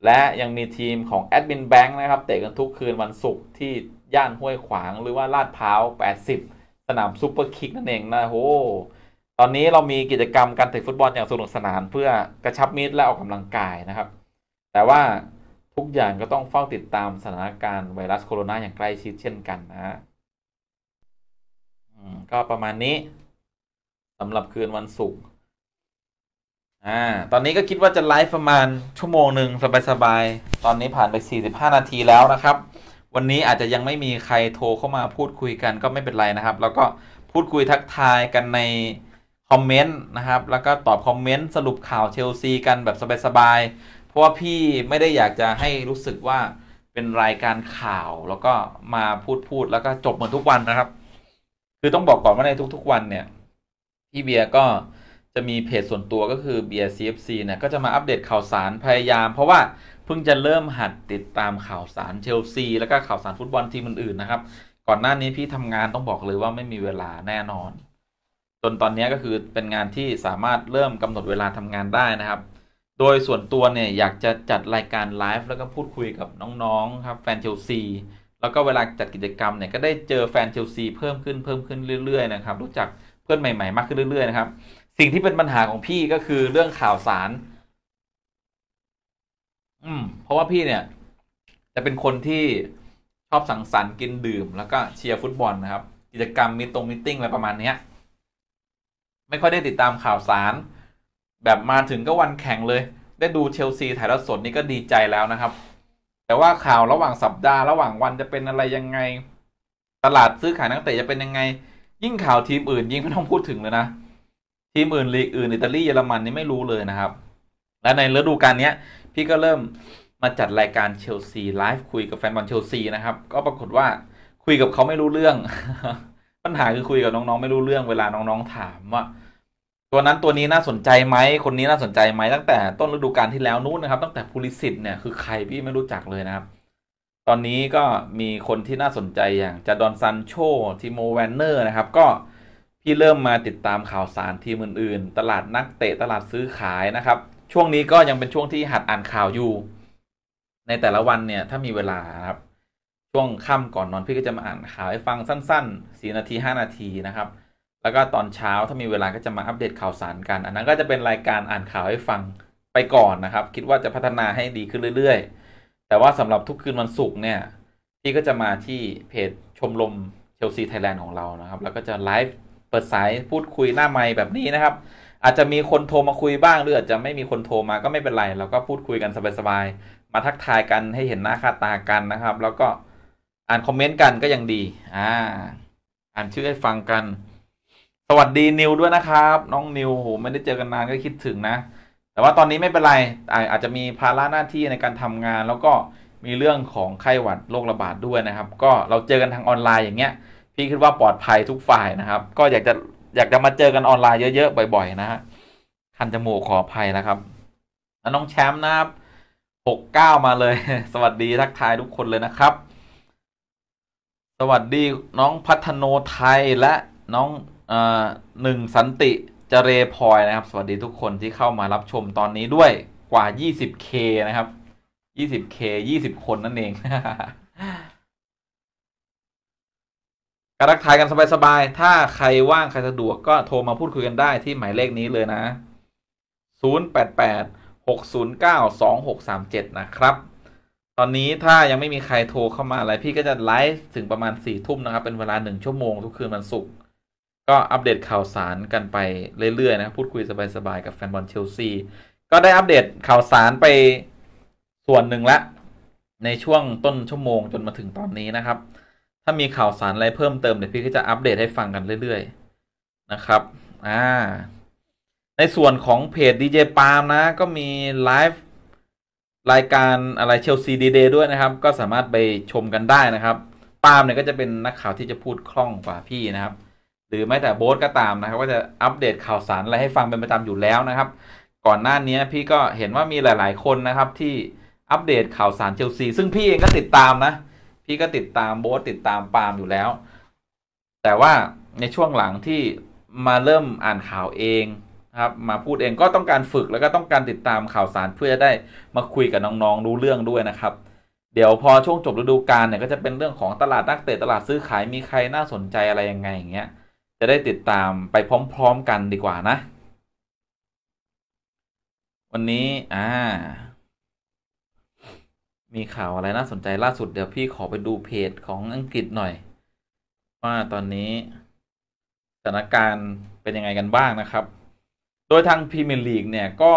A: และยังมีทีมของ แอดมิน แบงค์ นะครับ เตะกันทุกคืนวันศุกร์ที่ ย่านห้วยขวางหรือว่าลาดพร้าว 80 สนามซูเปอร์คิก นั่นเองนะโห ตอนนี้เรามีกิจกรรมการเตะฟุตบอลอย่างสนุกสนาน เพื่อกระชับมิตร และ ออกกำลังกายนะครับ แต่ว่าทุกอย่างก็ต้องเฝ้าติดตามสถานการณ์ไวรัสโคโรนาอย่างใกล้ชิดเช่นกันนะก็ประมาณนี้สำหรับคืนวันศุกร์อ่าตอนนี้ก็คิดว่าจะไลฟ์ประมาณชั่วโมงหนึ่งสบายๆตอนนี้ผ่านไป 45 นาทีแล้วนะครับ วันนี้อาจจะยังไม่มีใครโทรเข้ามาพูดคุยกัน ก็ไม่เป็นไรนะครับ แล้วก็พูดคุยทักทายกันในคอมเมนต์นะครับแล้วก็ตอบคอมเมนต์สรุปข่าวเชลซีกันแบบสบายๆเพราะว่าพี่ไม่ได้อยากจะให้รู้สึกว่าเป็นรายการข่าวแล้วก็มาพูดพูดแล้วก็จบเหมือนทุกวันนะครับ คือต้องบอกก่อนว่าในทุกๆวัน เนี่ยพี่เบียร์ก็จะมีเพจส่วนตัวก็คือ BRCFC เนี่ยก็จะมา อัปเดตข่าวสารพยายาม เพราะว่าเพิ่งจะเริ่มหัดติดตามข่าวสารเชลซีแล้วก็ข่าวสารฟุตบอลทีมอื่นๆนะครับก่อนหน้านี้พี่ทำงานต้องบอกเลยว่าไม่มีเวลาแน่นอนจนตอนนี้ก็คือเป็นงานที่สามารถเริ่มกำหนดเวลาทำงานได้นะครับ โดยส่วนตัวเนี่ยอยากจะจัดรายการไลฟ์แล้วก็พูดคุยกับน้องๆครับแฟนเชลซีแล้วก็เวลาจัดกิจกรรมเนี่ยก็ได้เจอแฟนเชลซีเพิ่มขึ้นเพิ่มขึ้นเรื่อยๆนะครับรู้จักเพื่อนใหม่ๆมากขึ้นเรื่อย ๆนะครับสิ่งที่เป็นปัญหาของพี่ก็คือเรื่องข่าวสาร อืม เพราะว่าพี่เนี่ย จะเป็นคนที่ชอบสังสรรค์กินดื่ม แล้วก็เชียร์ฟุตบอล นะ ครับ กิจกรรมมีตรงมิติ้งอะไรประมาณ เนี้ย ไม่ค่อย ได้ติดตามข่าวสาร แบบมาถึงก็วันแข่งเลย ได้ดูเชลซี ถ่ายทอดสดนี่ก็ดีใจแล้วนะครับ แต่ว่าข่าวระหว่างสัปดาห์ระหว่างวันจะเป็นอะไรยังไง ตลาดซื้อขายนักเตะจะเป็นยังไง ยิ่งข่าวทีมอื่น ยิ่งไม่ต้องพูดถึงเลยนะทีมอื่นลีกอื่นอิตาลีเยอรมันนี่ไม่รู้เลยนะครับ และในฤดูกาลนี้พี่ก็เริ่มมาจัดรายการเชลซีไลฟ์คุยกับแฟนบอลเชลซีนะครับก็ปรากฏว่าคุยกับเขาไม่รู้เรื่อง ปัญหาคือคุยกับน้องๆไม่รู้เรื่องเวลาน้องๆถามว่า ตัวนั้นตัวนี้น่าสนใจไหม คนนี้น่าสนใจไหมตั้งแต่ต้นฤดูกาลที่แล้วนู้นนะครับ ตั้งแต่พูลิสิตเนี่ยคือ ใครพี่ไม่รู้จักเลยนะครับ ตอนนี้ก็มีคนที่น่าสนใจอย่างจาดอนซันโชทิโมแวนเนอร์นะครับก็พี่เริ่มมาติดตามข่าวสารทีมอื่นๆ ตลาดนักเตะตลาดซื้อขายนะครับ ช่วงนี้ก็ยังเป็นช่วงที่หัดอ่านข่าวอยู่ ในแต่ละวันเนี่ยถ้ามีเวลาครับช่วงค่ำก่อนนอน พี่ก็จะมาอ่านข่าว ให้ฟังสั้นๆสีนาทีห้านาทีนะครับ แล้วก็ตอนเช้าถ้ามีเวลาก็จะมาอัปเดตข่าวสารกัน อันนั้นก็จะเป็นรายการอ่านข่าวให้ฟังไปก่อนนะครับ คิดว่าจะพัฒนาให้ดีขึ้นเรื่อยๆ แต่ว่าสำหรับทุกคืนวันศุกร์เนี่ยพี่ก็จะมาที่เพจชมรมเชลซีไทยแลนด์ของเรานะครับแล้วก็จะไลฟ์เปิดสายพูดคุยหน้าไมค์แบบนี้นะครับอาจจะมีคนโทรมาคุยบ้างหรืออาจจะไม่มีคนโทรมาก็ไม่เป็นไร เราก็พูดคุยกันสบายๆมาทักทายกันให้เห็นหน้าค่าตากันนะครับ แล้วก็อ่าน คอมเมนต์กันก็ยังดี อ่าอ่านชื่อให้ฟังกัน สวัสดี นิวด้วยนะครับ น้อง นิวโหไม่ได้เจอกันนานก็คิดถึงนะ แต่ว่าตอนนี้ไม่เป็นไรอาจจะมีภาระหน้าที่ในการทำงาน แล้วก็มีเรื่องของไข้หวัดโรคระบาดด้วยนะครับ ก็เราเจอกันทางออนไลน์อย่างเงี้ยที่คิดว่าปลอดภัยทุกฝ่ายนะครับ ก็อยากจะอยากจะมาเจอกันออนไลน์เยอะ ๆ บ่อย ๆ นะฮะคันจมูกขออภัยนะครับ น้องแชมป์นะครับหกเก้ามาเลย สวัสดี ทักทายทุกคนเลยนะครับ สวัสดีน้องพัฒโนไทยและน้องหนึ่งสันติจเรพลอย นะครับ สวัสดีทุกคนที่เข้ามารับชมตอนนี้ด้วยกว่า 20k นะครับ 20k 20คนนั่นเองการักทายกันสบายๆถ้าใครว่าง ใครสะดวกก็โทรมาพูด คุย กัน ได้ที่ หมาย เลขนี้เลยนะ 0886092637 นะครับ ตอนนี้ถ้ายังไม่มีใครโทรเข้ามาอะไรพี่ ก็ จะไลฟ์ถึงประมาณ4ี่ทุ่มนะครับ เป็นเวลา 1 ชั่วโมง ทุก คืนวันศุกร์ ก็อัปเดตข่าวสารกันไป เรื่อย ๆ นะ พูด คุยสบายๆกับแฟนบอลเชลซี ก็ได้อัปเดตข่าวสารไปส่วนหนึ่งละ ในช่วงต้นชั่วโมงจนมาถึงตอนนี้นะครับถ้า มีข่าว สารอะไรเพิ่ม เติมเดี๋ยวพี่ก็จะ อัปเดตให้ ฟังกันเรื่อย ๆนะครับอ่าในส่วนของเพจดีเจปาล์มนะ ก็มี ไลฟ์รายการอะไรเชลซี ดีเดย์ด้วยนะครับ ก็สามารถไปชมกันได้นะครับปาล์มเนี่ย ก็จะเป็น นักข่าวที่จะพูดคล่องกว่าพี่นะครับ หรือแม้แต่โบสก็ตามนะครับ ก็จะอัปเดตข่าวสารอะไรให้ฟังเป็นประจำอยู่แล้วนะครับ ก่อนหน้านี้พี่ก็เห็นว่ามีหลาย ๆคนนะครับ ที่อัปเดตข่าวสารเชลซีซึ่งพี่เองก็ติดตามนะี่ก็ติดตามโบสติดตามปาล์มอยู่แล้ว แต่ว่าในช่วงหลังที่มาเริ่มอ่านข่าวเองครับ มาพูดเองก็ต้องการฝึก แล้วก็ต้องการติดตามข่าวสารเพื่อจะได้ มา คุยกับน้องๆรู้เรื่องด้วยนะครับ เดี๋ยวพอช่วงจบฤดูกาลเนี่ยก็จะเป็นเรื่องของตลาดนักเตะตลาดซื้อขายมีใครน่าสนใจอะไรยังไงอย่างเงี้ยจะได้ติดตามไปพร้อม ๆ กันดีกว่านะ วันนี้อ่ามีข่าวอะไรน่าสนใจล่าสุด เดี๋ยวพี่ขอไปดูเพจของอังกฤษหน่อย ว่าตอนนี้ สถานการณ์เป็นยังไงกันบ้างนะครับโดยทางพรีเมียร์ลีกเนี่ยก็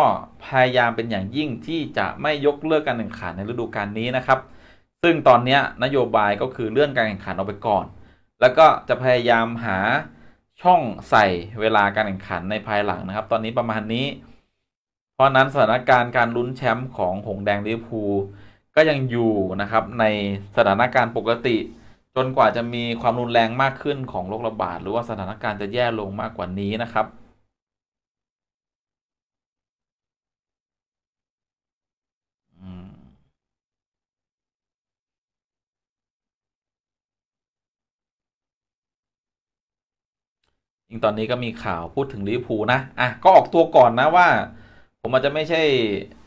A: พยายามเป็นอย่างยิ่งที่จะไม่ยกเลิกการแข่งขันในฤดูกาลนี้นะครับ ซึ่งตอนนี้นโยบายก็คือเลื่อนการแข่งขันออกไปก่อน แล้วก็จะพยายามหาช่องใส่เวลาการแข่งขันในภายหลังนะครับ ตอนนี้ประมาณนี้เพราะนั้นสถานการณ์การลุ้นแชมป์ของหงแดงลิเวอร์พูลก็ยังอยู่นะครับ ในสถานการณ์ปกติ จนกว่าจะมีความรุนแรงมากขึ้นของโรคระบาดหรือว่าสถานการณ์จะแย่ ลงมากกว่านี้นะครับอืมตอนนี้ก็มีข่าวพูดถึงลิฟ์พูนะอ่ะก็ออกตัวก่อนนะว่า ผมอาจจะไม่ใช่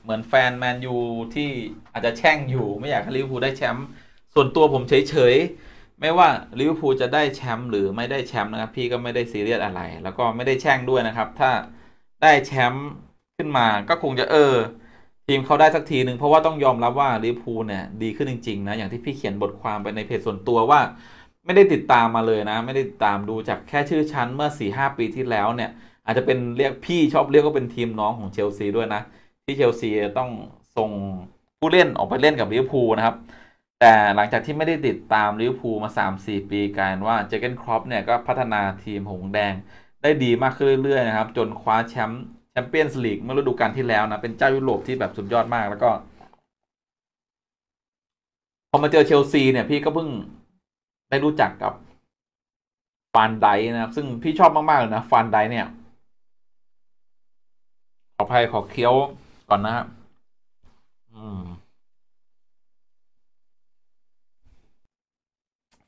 A: เหมือนแฟนแมนยู ที่อาจจะแช่งอยู่ไม่อยากให้ลิเวอร์พูลได้แชมป์ส่วนตัวผมเฉยๆไม่ว่าลิเวอร์พูลจะได้แชมป์หรือไม่ได้แชมป์นะครับพี่ก็ไม่ได้ซีเรียสอะไร แล้วก็ไม่ได้แช่ง ด้วย นะครับถ้าได้แชมป์ขึ้นมาก็คงจะเออ ทีมเขาได้สักทีหนึ่งเพราะว่าต้องยอมรับว่าลิเวอร์พูลเนี่ยดีขึ้นจริงๆนะอย่างที่พี่เขียนบทความไปในเพจส่วนตัวว่าไม่ได้ติดตามมาเลยนะ ไม่ได้ติดตามดูจากแค่ชื่อชั้นเมื่อ4ีหปีที่แล้วเนี่ยอาจจะเป็นเรียกพี่ชอบเรียกก็เป็นทีมน้องของเชลซีด้วยนะที่เชลซีต้องส่งผู้เล่นออกไปเล่นกับลิเวอร์พูลนะครับ แต่หลังจากที่ไม่ได้ติดตามลิเวอร์พูลมา 3-4 ปีกันว่า เจเกนครอปเนี่ยก็พัฒนาทีมหงแดง ได้ดีมากขึ้นเรื่อย ๆ นะ ครับ จนคว้า แชมป์แชมเปี้ยนส์ลีกเมื่อฤดูกาลที่แล้ว นะ เป็นเจ้ายุโรปที่แบบสุดยอดมาก แล้วก็พอมาเจอเชลซีเนี่ยพี่ก็เพิ่งได้รู้จักกับฟานไดนะครับซึ่งพี่ชอบมากๆเลยนะฟานไดเนี่ยขออภัยขอเคี้ยวก่อนนะครับ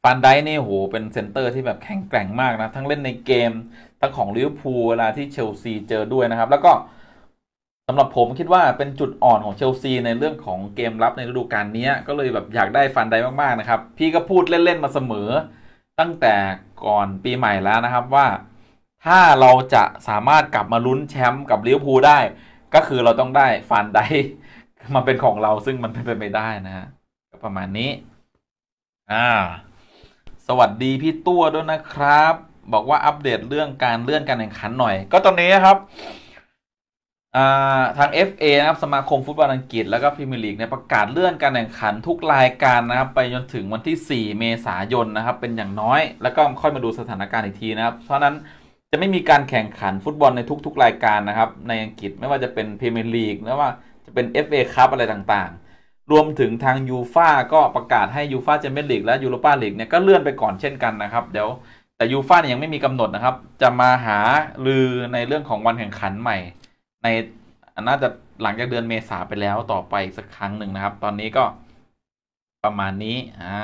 A: ฟันไดนี่โห เป็นเซนเตอร์ที่แบบแข็งแกร่ง มากนะ ทั้งเล่นในเกมทั้งของลิเวอร์พูลเวลาที่เชลซีเจอด้วยนะครับ แล้วก็สำหรับผมคิดว่าเป็นจุดอ่อนของเชลซี ในเรื่องของเกมรับในฤดูกาลนี้ก็เลยแบบอยากได้ฟันไดมากๆนะครับ พี่ก็พูดเล่นๆมาเสมอ ตั้งแต่ก่อนปีใหม่แล้วนะครับ ว่าถ้าเราจะสามารถกลับมาลุ้นแชมป์กับลิเวอร์พูลได้ก็คือเราต้องได้ฟันได มาเป็นของเราซึ่งมันเป็นไปไม่ได้นะฮะประมาณนี้ อ่า สวัสดีพี่ตั้วด้วยนะครับ บอกว่าอัปเดตเรื่องการเลื่อนการแข่งขันหน่อย ก็ตอนนี้ครับาทาง FA นะครับสมาคมฟุตบอลอังกฤษแล้วก็พรีเมียร์ลีกเนี่ยประกาศเลื่อนการแข่งขันทุกรายการนะครับ ไปจนถึงวันที่ 4 เมษายนนะครับ เป็นอย่างน้อย แล้วก็ค่อยมาดูสถานการณ์อีกทีนะครับเพราะนั้นจะไม่มีการแข่งขันฟุตบอลในทุก ๆรายการนะครับ ในอังกฤษไม่ว่าจะเป็นพรีเมียร์ลีกไม่ว่าจะเป็น FA คัพอะไรต่างๆ รวมถึงทางยูฟาก็ประกาศให้ ยูฟาแชมเปี้ยนลีกและยูโรปาลีกเนี่ยก็เลื่อนไปก่อนเช่นกันนะครับ เดี๋ยวแต่ยูฟาเนี่ยยังไม่มีกำหนดนะครับ จะมาหาลือในเรื่องของวันแข่งขันใหม่ ในน่าจะหลังจากเดือนเมษาไปแล้วต่อไปสักครั้งหนึ่งนะครับ ตอนนี้ก็ ประมาณนี้อ่า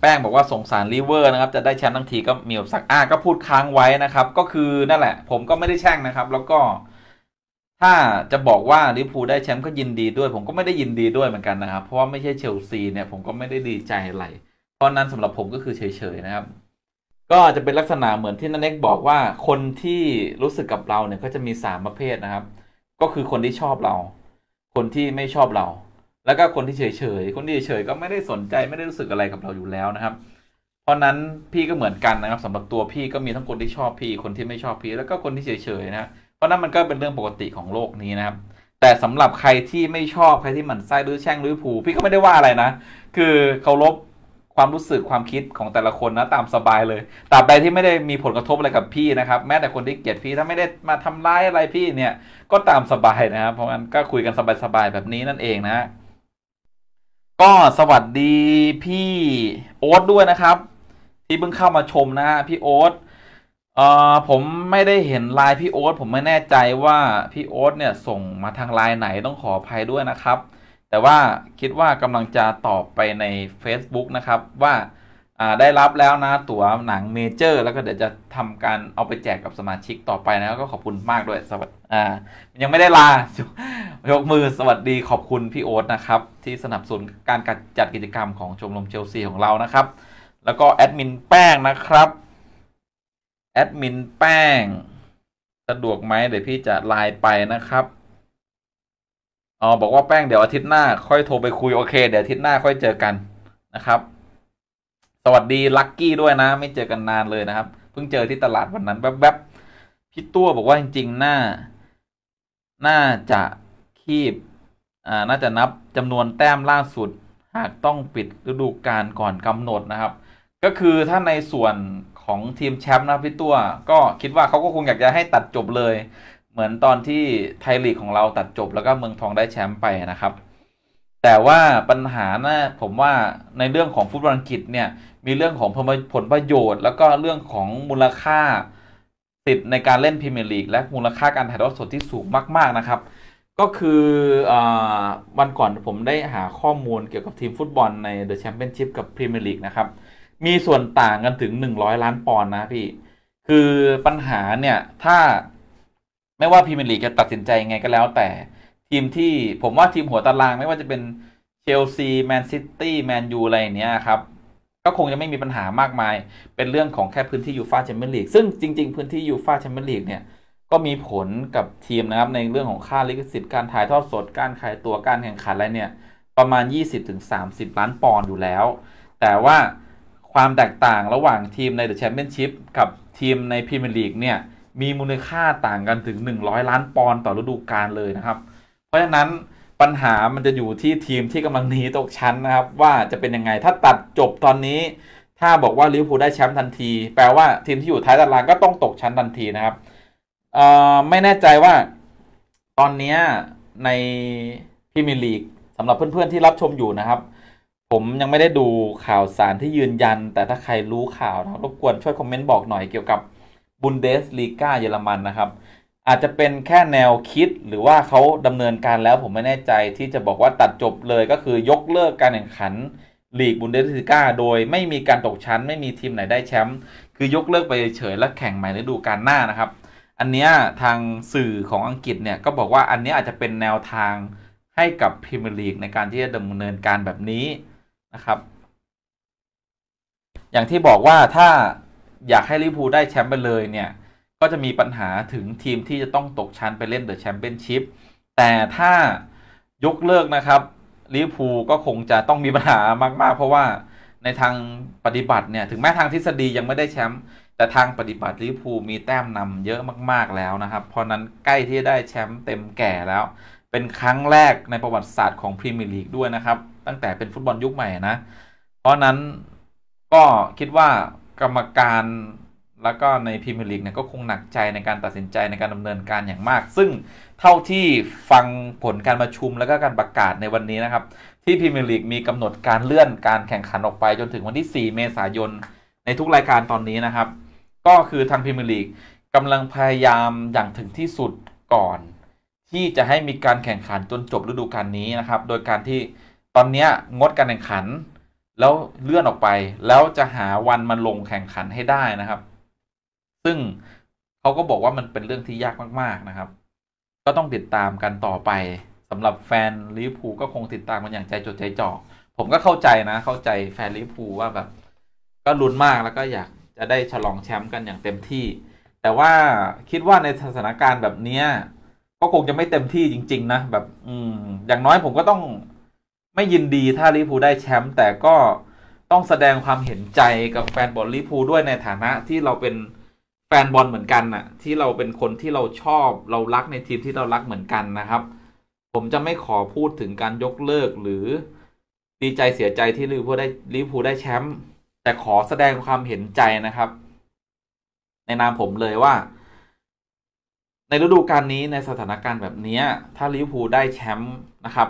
A: แป้งบอกว่าสงสารลิเวอร์นะครับ จะได้ แชมป์ทั้งทีก็มีอบสักอ่าก็พูดค้างไว้นะครับ ก็คือนั่นแหละผมก็ไม่ได้แช่ง นะครับ แล้วก็ถ้าจะบอกว่าลิเพูได้แชมป์ก็ยินดีด้วย ผมก็ไม่ได้ยินดี ด้วย เหมือนกันนะครับเพราะว่าไม่ใช่เชลซีเนี่ยผมก็ไม่ได้ดีใจอะไรเพราะนั้นสำหรับผมก็คือเฉยๆนะครับ ก็จะเป็นลักษณะเหมือนที่นันเล็กบอกว่า คนที่รู้สึกกับเราเนี่ยก็จะมีสามประเภทนะครับ ก็คือคนที่ชอบเรา คนที่ไม่ชอบเราแล้วก็คนที่เฉยเฉยคนที่เฉยก็ไม่ได้สนใจไม่ได้รู้สึกอะไรกับเราอยู่แล้วนะครับ เพราะนั้นพี่ก็เหมือนกันนะครับสำหรับตัวพี่ก็มีทั้งคนที่ชอบพี่ คนที่ไม่ชอบพี่ แล้วก็คนที่เฉยเฉยนะ เพราะนั้นมันก็เป็นเรื่องปกติของโลกนี้นะครับ แต่สำหรับใครที่ไม่ชอบ ใคร ที่หมั่นไส้หรือแช่งหรือผูพี่ก็ไม่ได้ว่าอะไรนะ คือเคารพความรู้สึกความคิดของแต่ละคนนะตามสบายเลยตราบใดที่ไม่ได้มีผลกระทบอะไรกับพี่นะครับ แม้แต่คนที่เกลียดพี่ถ้าไม่ได้มาทำร้ายอะไรพี่เนี่ยก็ตามสบายนะครับเพราะงั้นก็คุยกันสบายๆแบบนี้นั่นเองนะก็สวัสดี พี่ โอ๊ตด้วยนะครับ ที่เพิ่งเข้ามาชม นะฮะพี่ โอ๊ตเอ่อ ผมไม่ได้เห็นไลน์พี่ โอ๊ตผมไม่แน่ใจว่า พี่ โอ๊ตเนี่ยส่งมาทางไลน์ไหนต้องขออภัยด้วยนะครับ แต่ว่าคิดว่ากำลังจะตอบไปใน Facebook นะครับว่าได้รับแล้วนะตั๋วหนังเมเจอร์ แล้วก็เดี๋ยวจะทำการเอาไปแจกกับสมาชิกต่อไป นะก็ขอบคุณมากด้วย สวัสดี อ่ายังไม่ได้ลา ยกมือสวัสดีขอบคุณ พี่ โอ๊ตนะครับ ที่สนับสนุนการจัดกิจกรรมของชมรมเชลซีของเรานะครับ แล้วก็แอดมินแป้งนะครับแอดมิน แป้งสะดวกไหมเดี๋ยวพี่จะไลน์ไปนะครับอ๋อบอกว่าแป้งเดี๋ยวอาทิตย์หน้าค่อยโทรไปคุยโอเค เดี๋ยวอาทิตย์หน้าค่อยเจอกันนะครับสวัสดีลักกี้ด้วยนะ ไม่เจอกันนานเลยนะครับ เพิ่งเจอที่ตลาด วันนั้นแวบๆพี่ตัวบอกว่าจริง ๆ น่า น่าจะคีบอ่าน่าจะนับจำนวนแต้มล่าสุด หากต้องปิดฤดูกาลก่อนกำหนดนะครับ ก็คือถ้าในส่วนของทีม แชมป์นะพี่ตัว ก็คิดว่าเขาก็คงอยากจะให้ตัดจบเลย เหมือนตอนที่ไทยลีกของเราตัดจบ แล้วก็เมืองทองได้แชมป์ไปนะครับ แต่ว่าปัญหานะผมว่าในเรื่องของฟุตบอลอังกฤษเนี่ยมี เรื่องของผลประโยชน์ แล้วก็เรื่องของมูลค่า ติดในการเล่นพรีเมียร์ลีกและมูลค่าการ ถ่ายทอดสด ที่สูงมาก ๆนะครับ ก็คืออวันก่อนผมได้หาข้อ มูลเกี่ยว กับทีมฟุตบอล ในเดอะแชมเปี้ยนชิพกับ พรีเมียร์ลีก นะครับ มีส่วนต่าง กัน ถึง 100 ล้านปอนด์นะ พี่ คือปัญหาเนี่ย ถ้าไม่ว่าพรีเมียร์ลีกจะตัดสินใจยังไงก็แล้วแต่ทีมที่ผมว่าทีมหัวตารางไม่ว่าจะเป็นเชลซีแมนซิตี้แมนยูอะไรเนี้ยครับก็คงจะไม่มีปัญหามากมาย เป็นเรื่องของแค่พื้นที่ยูฟาแชมเปี้ยนลีก ซึ่งจริง ๆ พื้นที่ยูฟาแชมเปี้ยนลีกเนี่ยก็มีผลกับทีมนะครับในเรื่องของค่าลิขสิทธิ์การถ่ายทอดสดการขายตัวการแข่งขันอะไรเนี่ย ประมาณ 20-30 ล้านปอนด์อยู่แล้ว แต่ว่าความแตกต่างระหว่างทีมในเดอะแชมเปี้ยนชิพกับทีมในพรีเมียร์ลีกเนี่ยมีมูลค่าต่างกันถึง 100 ล้านปอนด์ต่อฤดูกาลเลยนะครับ เพราะฉะนั้นปัญหามันจะอยู่ที่ทีมที่กำลังหนีตกชั้นนะครับ ว่าจะเป็นยังไง ถ้าตัดจบตอนนี้ ถ้าบอกว่า ลิเวอร์พูลได้ แชมป์ทันที แปลว่าทีมที่อยู่ท้ายตารางก็ต้องตกชั้นทันทีนะครับไม่แน่ใจว่าตอนนี้ในพรีเมียร์ลีกสำหรับเพื่อนๆที่รับชมอยู่นะครับ ผมยังไม่ได้ดูข่าวสารที่ยืนยัน แต่ถ้าใครรู้ข่าวนะรบกวนช่วยคอมเมนต์บอกหน่อยเกี่ยวกับบุนเดสลีกาเยอรมันนะครับอาจจะเป็นแค่แนวคิดหรือว่าเขาดำเนินการแล้วผมไม่แน่ใจที่จะบอกว่าตัดจบเลยก็คือยกเลิกการแข่งขันลีกบุนเดสลิก้าโดยไม่มีการตกชั้น ไม่มีทีมไหนได้แชมป์คือยกเลิกไปเฉยและแข่งใหม่ฤดูกาลหน้านะครับ อันนี้ทางสื่อของอังกฤษเนี่ยก็บอกว่าอันนี้อาจจะเป็นแนวทางให้กับพรีเมียร์ลีกในการที่จะดำเนินการแบบนี้นะครับอย่างที่บอกว่าถ้าอยากให้ลิเวอร์พูลได้แชมป์ไปเลยเนี่ยก็จะมีปัญหาถึงทีมที่จะต้องตกชั้นไปเล่นเดอะแชมเปี้ยนชิพแต่ถ้า ยก เลิกนะครับลิเวอร์พูลก็คงจะต้องมีปัญหามาก ๆ เพราะว่าในทางปฏิบัติ เนี่ย ถึงแม้ทางทฤษฎียังไม่ได้แชมป์แต่ ทางปฏิบัติลิเวอร์พูลมีแต้มนำเยอะมาก ๆ แล้วนะครับ เพราะนั้นใกล้ที่จะได้แชมป์เต็มแก่แล้ว เป็นครั้งแรกในประวัติศาสตร์ของพรีเมียร์ลีกด้วยนะครับตั้งแต่เป็นฟุตบอลยุคใหม่นะเพราะนั้นก็คิดว่ากรรมการแล้วก็ในพรีเมียร์ลีกเนี่ยก็คงหนักใจในการตัดสินใจในการดำเนินการอย่างมากซึ่งเท่าที่ฟังผลการประชุมแล้วก็การประกาศในวันนี้นะครับ ที่พรีเมียร์ลีกมีกำหนดการเลื่อนการแข่งขันออกไปจนถึงวันที่ 4 เมษายนในทุกรายการตอนนี้นะครับ ก็คือทางพรีเมียร์ลีกกำลังพยายามอย่างถึงที่สุดก่อน ที่จะให้มีการแข่งขันจนจบฤดูกาลนี้นะครับ โดยการที่ตอนนี้งดการแข่งขัน แล้วเลื่อนออกไป แล้วจะหาวันมาลงแข่งขันให้ได้นะครับซึ่งเขาก็บอกว่ามันเป็นเรื่องที่ ยากมากๆนะครับ ก็ต้องติดตามกันต่อไปสำหรับแฟนลิฟวพูก็คงติดตามมันอย่างใจจด ใจจ่อ ผมก็เข้าใจนะ เข้าใจแฟนลิฟวพูว่าแบบ ก็ลุ้นมากแล้วก็อยากจะได้ฉลองแชมป์กันอย่างเต็มที่ แต่ว่าคิดว่าในสถานการณ์แบบเนี้ยก็คงจะไม่เต็มที่จริงๆนะแบบอืม อย่างน้อยผมก็ต้องไม่ยินดีถ้าลิพูได้แชมป์แต่ก็ต้องแสดงความเห็นใจกับแฟนบอลลิพูด้วยในฐานะที่เราเป็นแฟนบอลเหมือนกันน่ะ ที่เราเป็นคนที่เราชอบเรารักในทีมที่เรา รักเหมือนกันนะครับ ผมจะไม่ขอพูดถึงการยกเลิก หรือดีใจเสียใจที่ลิเวอร์พูลได้ลิเวอร์พูลได้แชมป์แต่ขอแสดงความเห็นใจนะครับ ในนามผมเลยว่า ในฤดูกาลนี้ในสถานการณ์แบบนี้ถ้าลิเวอร์พูลได้แชมป์นะครับ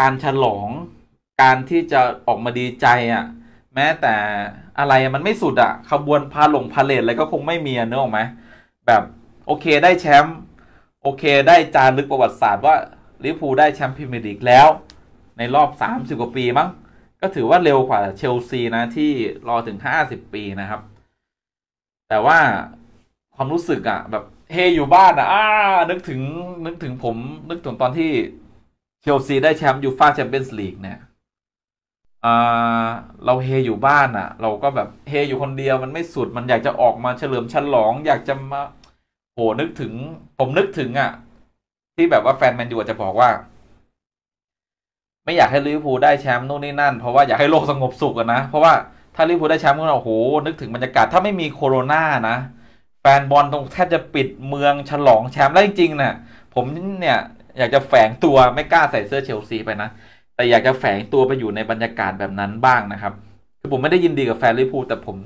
A: การฉลองการที่จะออกมาดีใจอ่ะแม้แต่อะไรมันไม่ สุดอะขบวน พาหลง พาเลทอะไรก็คงไม่ มีเนอะออกไหม แบบ โอเคได้ แชมป์โอเค ได้จารึกประวัติศาสตร์ว่าลิเวอร์พูลได้แชมป์พรีเมียร์ลีก แล้ว ในรอบ 30 กว่า ปีมั้งก็ถือว่าเร็วกว่าเชลซี นะที่รอถึง 50 ปีนะครับ แต่ว่าความรู้สึกอะแบบเฮอยู่บ้านอะอ่านึกถึงนึกถึงผมนึกถึงตอนที่เชลซีได้แชมป์ยูฟ่าแชมเปี้ยนส์ลีกเนี่ยเราเฮอยู่บ้านอะ่ะ เราก็แบบเฮอยู่คนเดียวมันไม่สุดมันอยากจะออกมาเฉลิมฉลอง อยากจะมาโหนึกถึง ผมนึกถึงอะ่ะที่แบบว่าแฟนแมนยูจะบอกว่าไม่อยากให้ลิเวอร์พูลได้แชมป์นู่นนี่นั่นเพราะว่าอยากให้โลกสงบสุขนะเพราะว่าถ้าลิเวอร์พูลได้แชมป์ก็โอ้โหนึกถึงบรรยากาศถ้าไม่มีโควิดนะแฟนบอลตรงแทบจะปิดเมืองฉลองแชมป์ได้จริงๆนะ่ะผมเนี่ย อยากจะแฝงตัวไม่กล้าใส่เสื้อเชลซีไปนะแต่ อยากจะแฝงตัวไปอยู่ในบรรยากาศแบบนั้นบ้างนะครับ คือผมไม่ได้ยินดีกับแฟนลิพูแต่ผม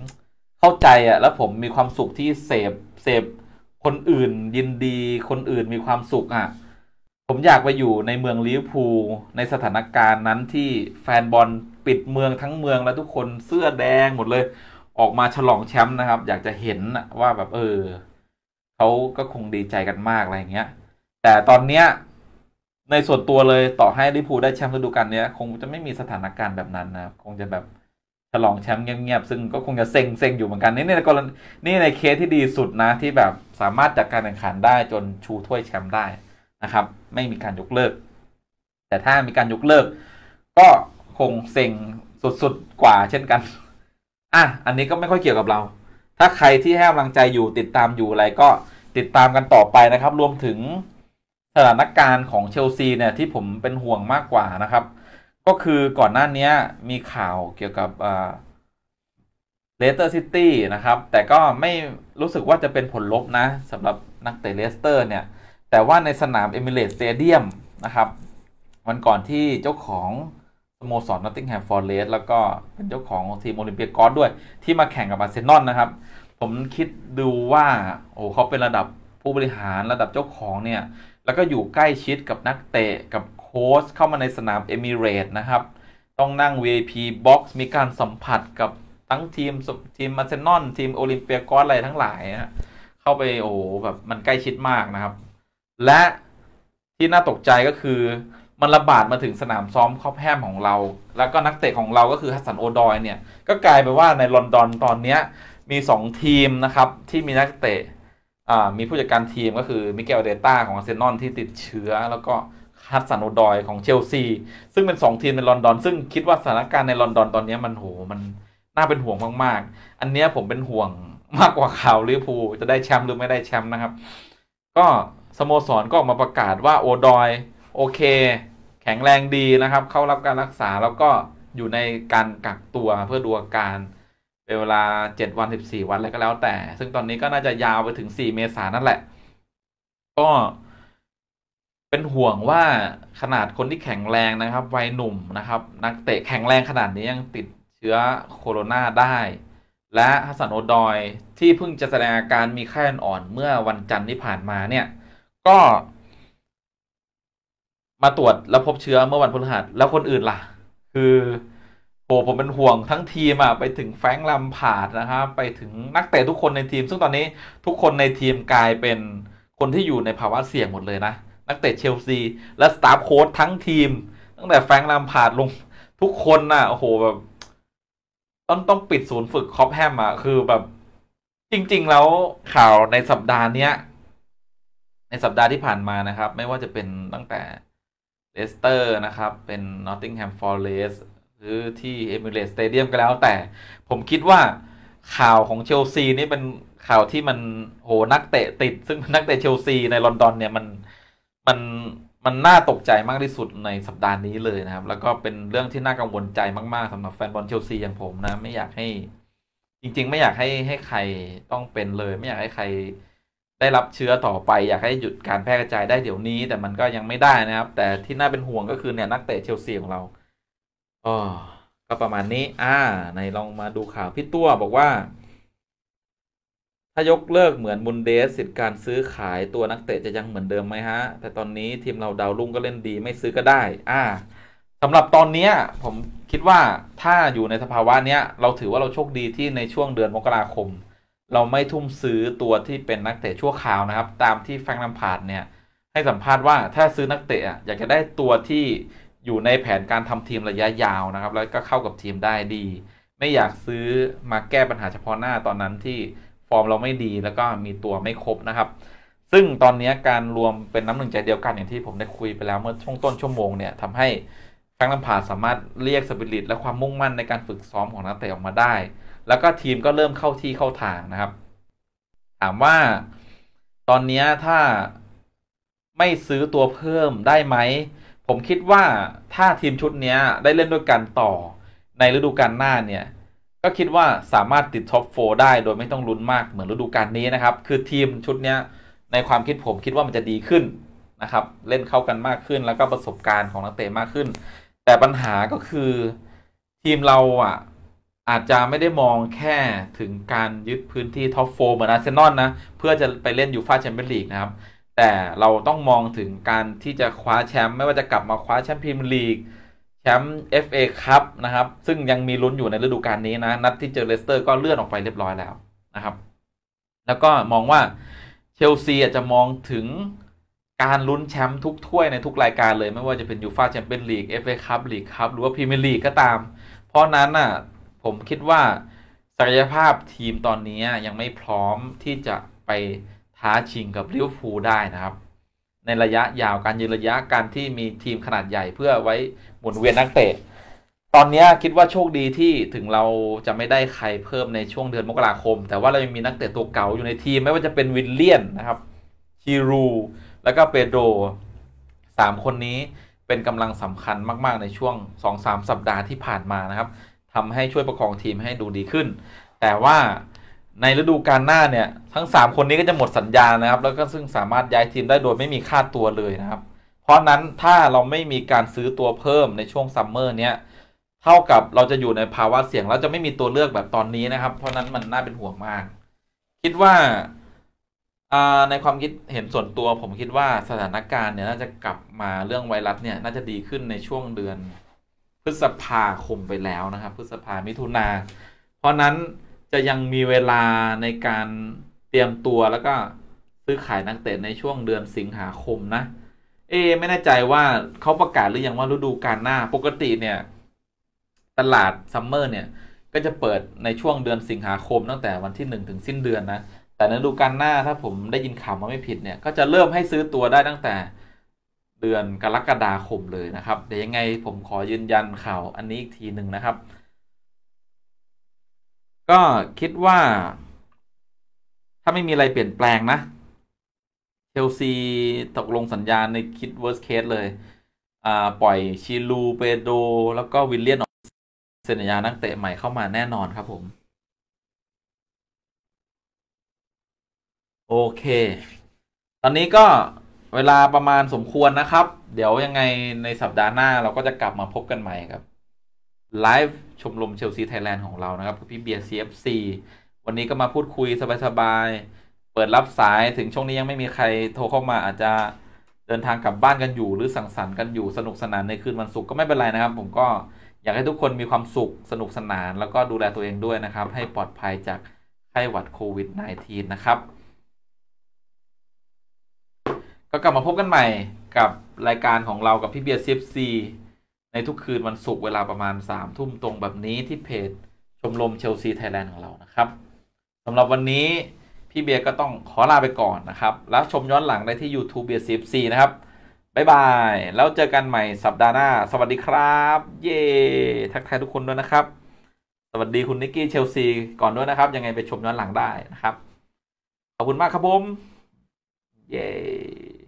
A: เข้าใจอะแล้วผมมีความสุขที่เสพเสพคนอื่น ยินดี คนอื่นมีความสุขอะผมอยากไปอยู่ในเมืองลิเพูในสถานการณ์นั้นที่แฟนบอลปิดเมืองทั้งเมืองแล้วทุกคนเสื้อแดงหมดเลย ออกมาฉลองแชมป์นะครับ อยากจะเห็นว่าแบบเออเขาก็คงดีใจกันมากอะไรอย่างเงี้ย แต่ตอนเนี้ยในส่วนตัวเลยต่อให้ลิพูได้แชมป์ฤดูกาลนี้คงจะไม่มีสถานการณ์แบบนั้นนะครับ คงจะแบบฉลองแชมป์เงียบๆซึ่ง ก็คงจะเซ็งเซ็งอยู่เหมือนกันนี่ในกรณีนี่ในเคสที่ดีสุดนะ ที่แบบสามารถจัดการแข่งขันได้จนชูถ้วยแชมป์ได้นะครับ ไม่มีการยกเลิก แต่ถ้ามีการยกเลิก ก็คงเซ็งสุด ๆ กว่าเช่นกัน อ่ะอันนี้ก็ไม่ค่อยเกี่ยวกับเรา ถ้าใครที่ให้กำลังใจอยู่ติดตามอยู่อะไรก็ติดตามกันต่อไปนะครับรวมถึงสถานการณ์ของเชลซีเนี่ยที่ผมเป็นห่วงมากกว่านะครับ ก็คือก่อนหน้านี้มีข่าวเกี่ยวกับเลสเตอร์ซิตี้นะครับ แต่ก็ไม่รู้สึกว่าจะเป็นผลลบนะสำหรับนักเตะเลสเตอร์เนี่ยแต่ว่าในสนาม เอมิเรตสเตเดียมนะครับ วันก่อนที่เจ้าของสโมสรนอตติงแฮมฟอร์เรสแล้วก็เป็นเจ้าของทีมโอลิมเปียกอสด้วยที่มาแข่งกับอาร์เซนอลนะครับผมคิดดูว่าโอ้เขาเป็นระดับผู้บริหารระดับเจ้าของเนี่ยแล้วก็อยู่ใกล้ชิดกับนักเตะกับโค้ชเข้ามาในสนาม เอมิเรต นะครับ ต้องนั่ง VIP Box มีการสัมผัสกับทั้ง ทีมทีมมาเซนอนทีม โอลิมเปียกอสอะไร ทั้งหลายนะเข้าไปโอ้แบบมันใกล้ชิดมากนะครับ และที่ น่าตกใจก็คือมันระบาดมาถึงสนามซ้อมคอบแฮมของเรา แล้วก็นักเตะของเราก็คือฮัสซันโอดอยเนี่ยก็กลายไปว่าในลอนดอนตอนเนี้ยมี 2 ทีมนะครับที่มีนักเตะมีผู้จัดการทีมก็คือ มิเกลเดต้าของเซนนอนที่ติดเชื้อ แล้วก็ ฮัตสันโอดอยของ เชลซี ซึ่งเป็น 2 ทีมในลอนดอน ซึ่งคิดว่าสถานการณ์ในลอนดอน ตอนนี้มันโหมันน่าเป็นห่วงมากๆ อันนี้ผมเป็นห่วงมาก กว่าข่าวลิเวอร์พูลจะได้แชมป์หรือไม่ได้แชมป์นะครับ ก็สโมสรก็ออกมาประกาศว่าโอดอยโอเค แข็งแรงดีนะครับ เข้ารับการรักษาแล้วก็อยู่ในการกักตัวเพื่อดูอาการเวลาเจ็ดวันสิบสี่วันอะไรก็แล้วแต่ ซึ่งตอนนี้ก็น่าจะยาวไปถึงสี่เมษานั่นแหละ ก็เป็นห่วงว่าขนาดคนที่แข็งแรงนะครับ วัยหนุ่มนะครับ นัก เตะแข็งแรงขนาดนี้ยังติดเชื้อโคโรนาได้ และฮัสัน โอดอยที่เพิ่งจะแสดง อาการมีไข้อ่อนเมื่อวันจันทร์ที่ผ่านมาเนี่ย ก็ มาตรวจแล้วพบเชื้อเมื่อวันพฤหัสแล้วคนอื่นล่ะ คือโอ้ผมเป็นห่วงทั้งทีมอ่ะไปถึงแฟงลัมพาดนะครับไปถึงนัก เตะทุกคนในทีมซึ่งตอนนี้ทุกคนในทีมกลายเป็นคนที่อยู่ในภาวะเสี่ยงหมด เลย นะ นัก เตะเชลซีและสตาฟโค้ชทั้งทีม ตั้งแต่แฟงลัมพาดลงทุกคนน่ะโอ้โหแบบ ต้อง ต้องปิดศูนย์ฝึกคอปแฮมอ่ะคือแบบจริง ๆ แล้วข่าวในสัปดาห์เนี้ยในสัปดาห์ที่ผ่านมานะครับไม่ว่าจะเป็นตั้งแต่เลสเตอร์นะครับเป็นนอตติงแฮมฟอร์เรสือที่เอมิเรตสเตเดียมก็แล้ว แต่ผมคิดว่าข่าวของเชลซีนี่เป็นข่าวที่มันโหนัก เตะติด ซึ่งนัก เตะเชลซี ในลอนดอนเนี่ย มัน มันมันน่าตกใจมากที่สุดในสัปดาห์นี้เลยนะครับ แล้วก็เป็นเรื่องที่น่ากังวลใจมาก ๆสำหรับ แฟนบอลเชลซีอย่างผม นะ ไม่อยากให้ จริง ๆ ไม่อยากให้ให้ใครต้องเป็นเลย ไม่อยากให้ใครได้รับเชื้อต่อไป อยากให้หยุดการแพร่กระจายได้เดี๋ยวนี้ แต่มันก็ยังไม่ได้นะครับ แต่ที่น่าเป็นห่วงก็คือเนี่ยนักเตะเชลซีของเราออก็ประมาณนี้ อ่า ในลองมาดูข่าว พี่ ตั้วบอกว่า ถ้ายกเลิก เหมือนบุนเดสสิทธิ์การซื้อขายตัวนัก เตะจะยังเหมือนเดิมไหมฮะ แต่ตอนนี้ทีมเราดาวรุ่งก็เล่นดี ไม่ซื้อก็ได้ อ่า สำหรับตอนนี้ ผมคิดว่าถ้าอยู่ในสภาวะเนี้ยเราถือว่าเราโชคดีที่ในช่วงเดือนมกราคม เราไม่ทุ่มซื้อตัวที่เป็นนักเตะชั่วคราวนะครับ ตามที่แฟงลัมพาดเนี่ย ให้สัมภาษณ์ว่าถ้าซื้อนักเตะอยากจะได้ตัวที่อยู่ในแผนการทำทีมระยะยาวนะครับ แล้วก็เข้ากับทีมได้ดี ไม่อยากซื้อมา แก้ปัญหาเฉพาะหน้าตอนนั้นที่ฟอร์มเราไม่ดี แล้วก็มีตัวไม่ ครบ นะครับ ซึ่งตอนนี้การรวมเป็น น้ำหนึ่ง ใจเดียวกันอย่างที่ผมได้คุยไปแล้วเมื่อช่วงต้น ชั่วโมงเนี่ยทำให้แฟงลำผาสามารถเรียกสปิริตและความมุ่งมั่นในการฝึกซ้อมของนักเตะออกมาได้ แล้วก็ทีมก็เริ่มเข้าที่เข้าทางนะครับถามว่าตอนนี้ถ้าไม่ซื้อตัวเพิ่มได้ไหมผมคิดว่าถ้าทีมชุดนี้ได้เล่นด้วยกันต่อ ในฤดูกาลหน้าเนี่ยก็คิดว่าสามารถติดท็อปโฟได้โดยไม่ต้องลุ้นมากเหมือนฤดูกาลนี้นะครับ คือทีมชุดนี้ในความคิดผมคิดว่ามันจะดีขึ้นนะครับ เล่นเข้ากันมากขึ้นแล้วก็ประสบการณ์ของนัก เตะมากขึ้น แต่ปัญหาก็คือทีมเราอ่ะอาจจะไม่ได้มองแค่ถึงการยึดพื้นที่ท็อปโฟเหมือนอาร์เซนอลนะเพื่อจะไปเล่นยูฟ่าแชมเปี้ยนลีกนะครับแต่เราต้องมองถึงการที่จะคว้าแชมป์ไม่ว่าจะกลับมาคว้าแชมป์พรีเมียร์ลีกแชมป์เอฟเอคัพนะครับ ซึ่งยังมีลุ้นอยู่ในฤดูกาลนี้ นะ นัด ที่ เจอเลสเตอร์ก็เลื่อนออกไปเรียบร้อยแล้วนะครับ แล้วก็มองว่าเชลซีอาจจะมองถึงการลุ้นแชมป์ทุกถ้วย ในทุกรายการเลย ไม่ว่าจะเป็นยูฟาแชมเปี้ยนลีกเอฟเอคัพลีกคัพหรือว่าพรีเมียร์ลีกก็ตาม เพราะนั้นน่ะผมคิดว่าศักยภาพทีมตอนนี้ยังไม่พร้อมที่จะไปท้าชิง กับลิเวอร์พูลได้นะครับ ในระยะยาว การ ยืน ระยะ การ ที่มีทีมขนาดใหญ่เพื่อไว้หมุน เวียนนัก เตะตอนนี้คิดว่าโชคดีที่ถึงเราจะไม่ได้ใครเพิ่มในช่วงเดือนมกราคม แต่ว่าเรา ยัง มีนัก เตะตัวเก่าอยู่ในทีม ไม่ว่าจะเป็นวินเลียน นะครับชิรูแล้วก็เปโดสามคนนี้เป็นกำลังสำคัญมาก ๆ ในช่วง2-3 สัปดาห์ที่ผ่านมานะครับทำให้ช่วยประคองทีมให้ดูดีขึ้น แต่ว่าในฤดูกาลหน้าเนี่ยทั้ง 3 คนนี้ก็จะหมดสัญญานะครับ แล้วก็ซึ่งสามารถย้าย ทีม ได้โดยไม่มีค่า ตัวเลยนะครับ เพราะนั้นถ้าเราไม่มีการซื้อตัวเพิ่มในช่วงซัมเมอร์เนี้ยเท่ากับเราจะอยู่ในภาวะเสี่ยง แล้วจะ ไม่มีตัวเลือกแบบตอนนี้นะครับ เพราะนั้นมันน่าเป็นห่วงมาก คิดว่าในความคิดเห็นส่วนตัวผมคิดว่าสถานการณ์เนี่ย น่าจะกลับมาเรื่องไวรัสเนี่ยน่าจะดีขึ้นในช่วงเดือนพฤษภาคมไปแล้วนะครับ พฤษภามิถุนาเพราะนั้นจะยังมีเวลาในการเตรียมตัวแล้วก็ซื้อขายนักเตะในช่วงเดือนสิงหาคมนะ เอไม่แน่ใจว่าเขาประกาศหรือยังว่าฤดูกาลหน้าปกติเนี่ย ตลาดซัมเมอร์เนี่ย ก็จะเปิดในช่วงเดือนสิงหาคม ตั้งแต่วันที่หนึ่งถึงสิ้นเดือนนะ แต่ฤดูกาลหน้าถ้าผมได้ยินข่าวมาไม่ผิดเนี่ย ก็จะเริ่มให้ซื้อตัวได้ตั้งแต่ เดือนกรกฎาคมเลยนะครับเดี๋ยวยังไงผมขอยืนยันข่าวอันนี้อีกทีหนึ่งนะครับก็คิดว่า ถ้าไม่มีอะไรเปลี่ยนแปลงนะเชลซี ตกลงสัญญา ในคิดเวอร์ส เคส เลย อ่า ปล่อยชิลูเปโด แล้วก็วิลเลียน ออกเซ็นสัญญานักเตะใหม่เข้ามาแน่นอน ครับ ผม โอเค ตอนนี้ก็เวลาประมาณสมควรนะครับ เดี๋ยวยังไงในสัปดาห์หน้า เราก็จะกลับมาพบกันใหม่ครับไลฟ์ชมรมเชลซี ไทยแลนด์ ของเรานะครับ พี่เบียร์ซีเอฟซีวันนี้ก็มาพูดคุยสบายๆเปิดรับ สายถึง ช่วงนี้ ยัง ไม่มีใครโทรเข้ามาอาจจะเดินทางกลับบ้านกันอยู่ หรือสังสรรค์กันอยู่สนุกสนานใน คืน วันศุกร์ก็ไม่เป็น ไรนะครับ ผมก็อยากให้ทุกคนมีความสุขสนุกสนานแล้วก็ดูแลตัวเองด้วยนะครับให้ปลอดภัยจากไข้หวัดโควิด -19 นะครับ ก็กลับมาพบกันใหม่กับรายการของเรากับพี่เบียร์ซีเอฟซีใน ทุกคืนวันศุกร์เวลาประมาณ3ามทุ่มตรง แบบนี้ที่เพจชมรมเชลซีไทยแลนด์ของเรา นะ ครับสำหรับวันนี้พี่เบียร์ก็ต้องขอลาไปก่อนนะครับ แล้ว ชมย้อนหลังได้ที่ YouTube เบียร์ซีฟซีนะ ครับ บ๊าย บาย แล้วเจอกันใหม่สัปดาห์ หน้า สวัสดีครับ เย่ทักทายทุกคนด้วยนะครับ สวัสดีคุณนิกกี้เชลซีก่อนด้วยนะครับ ยังไงไปชมย้อนหลังได้นะครับขอบคุณมากครับผมเย่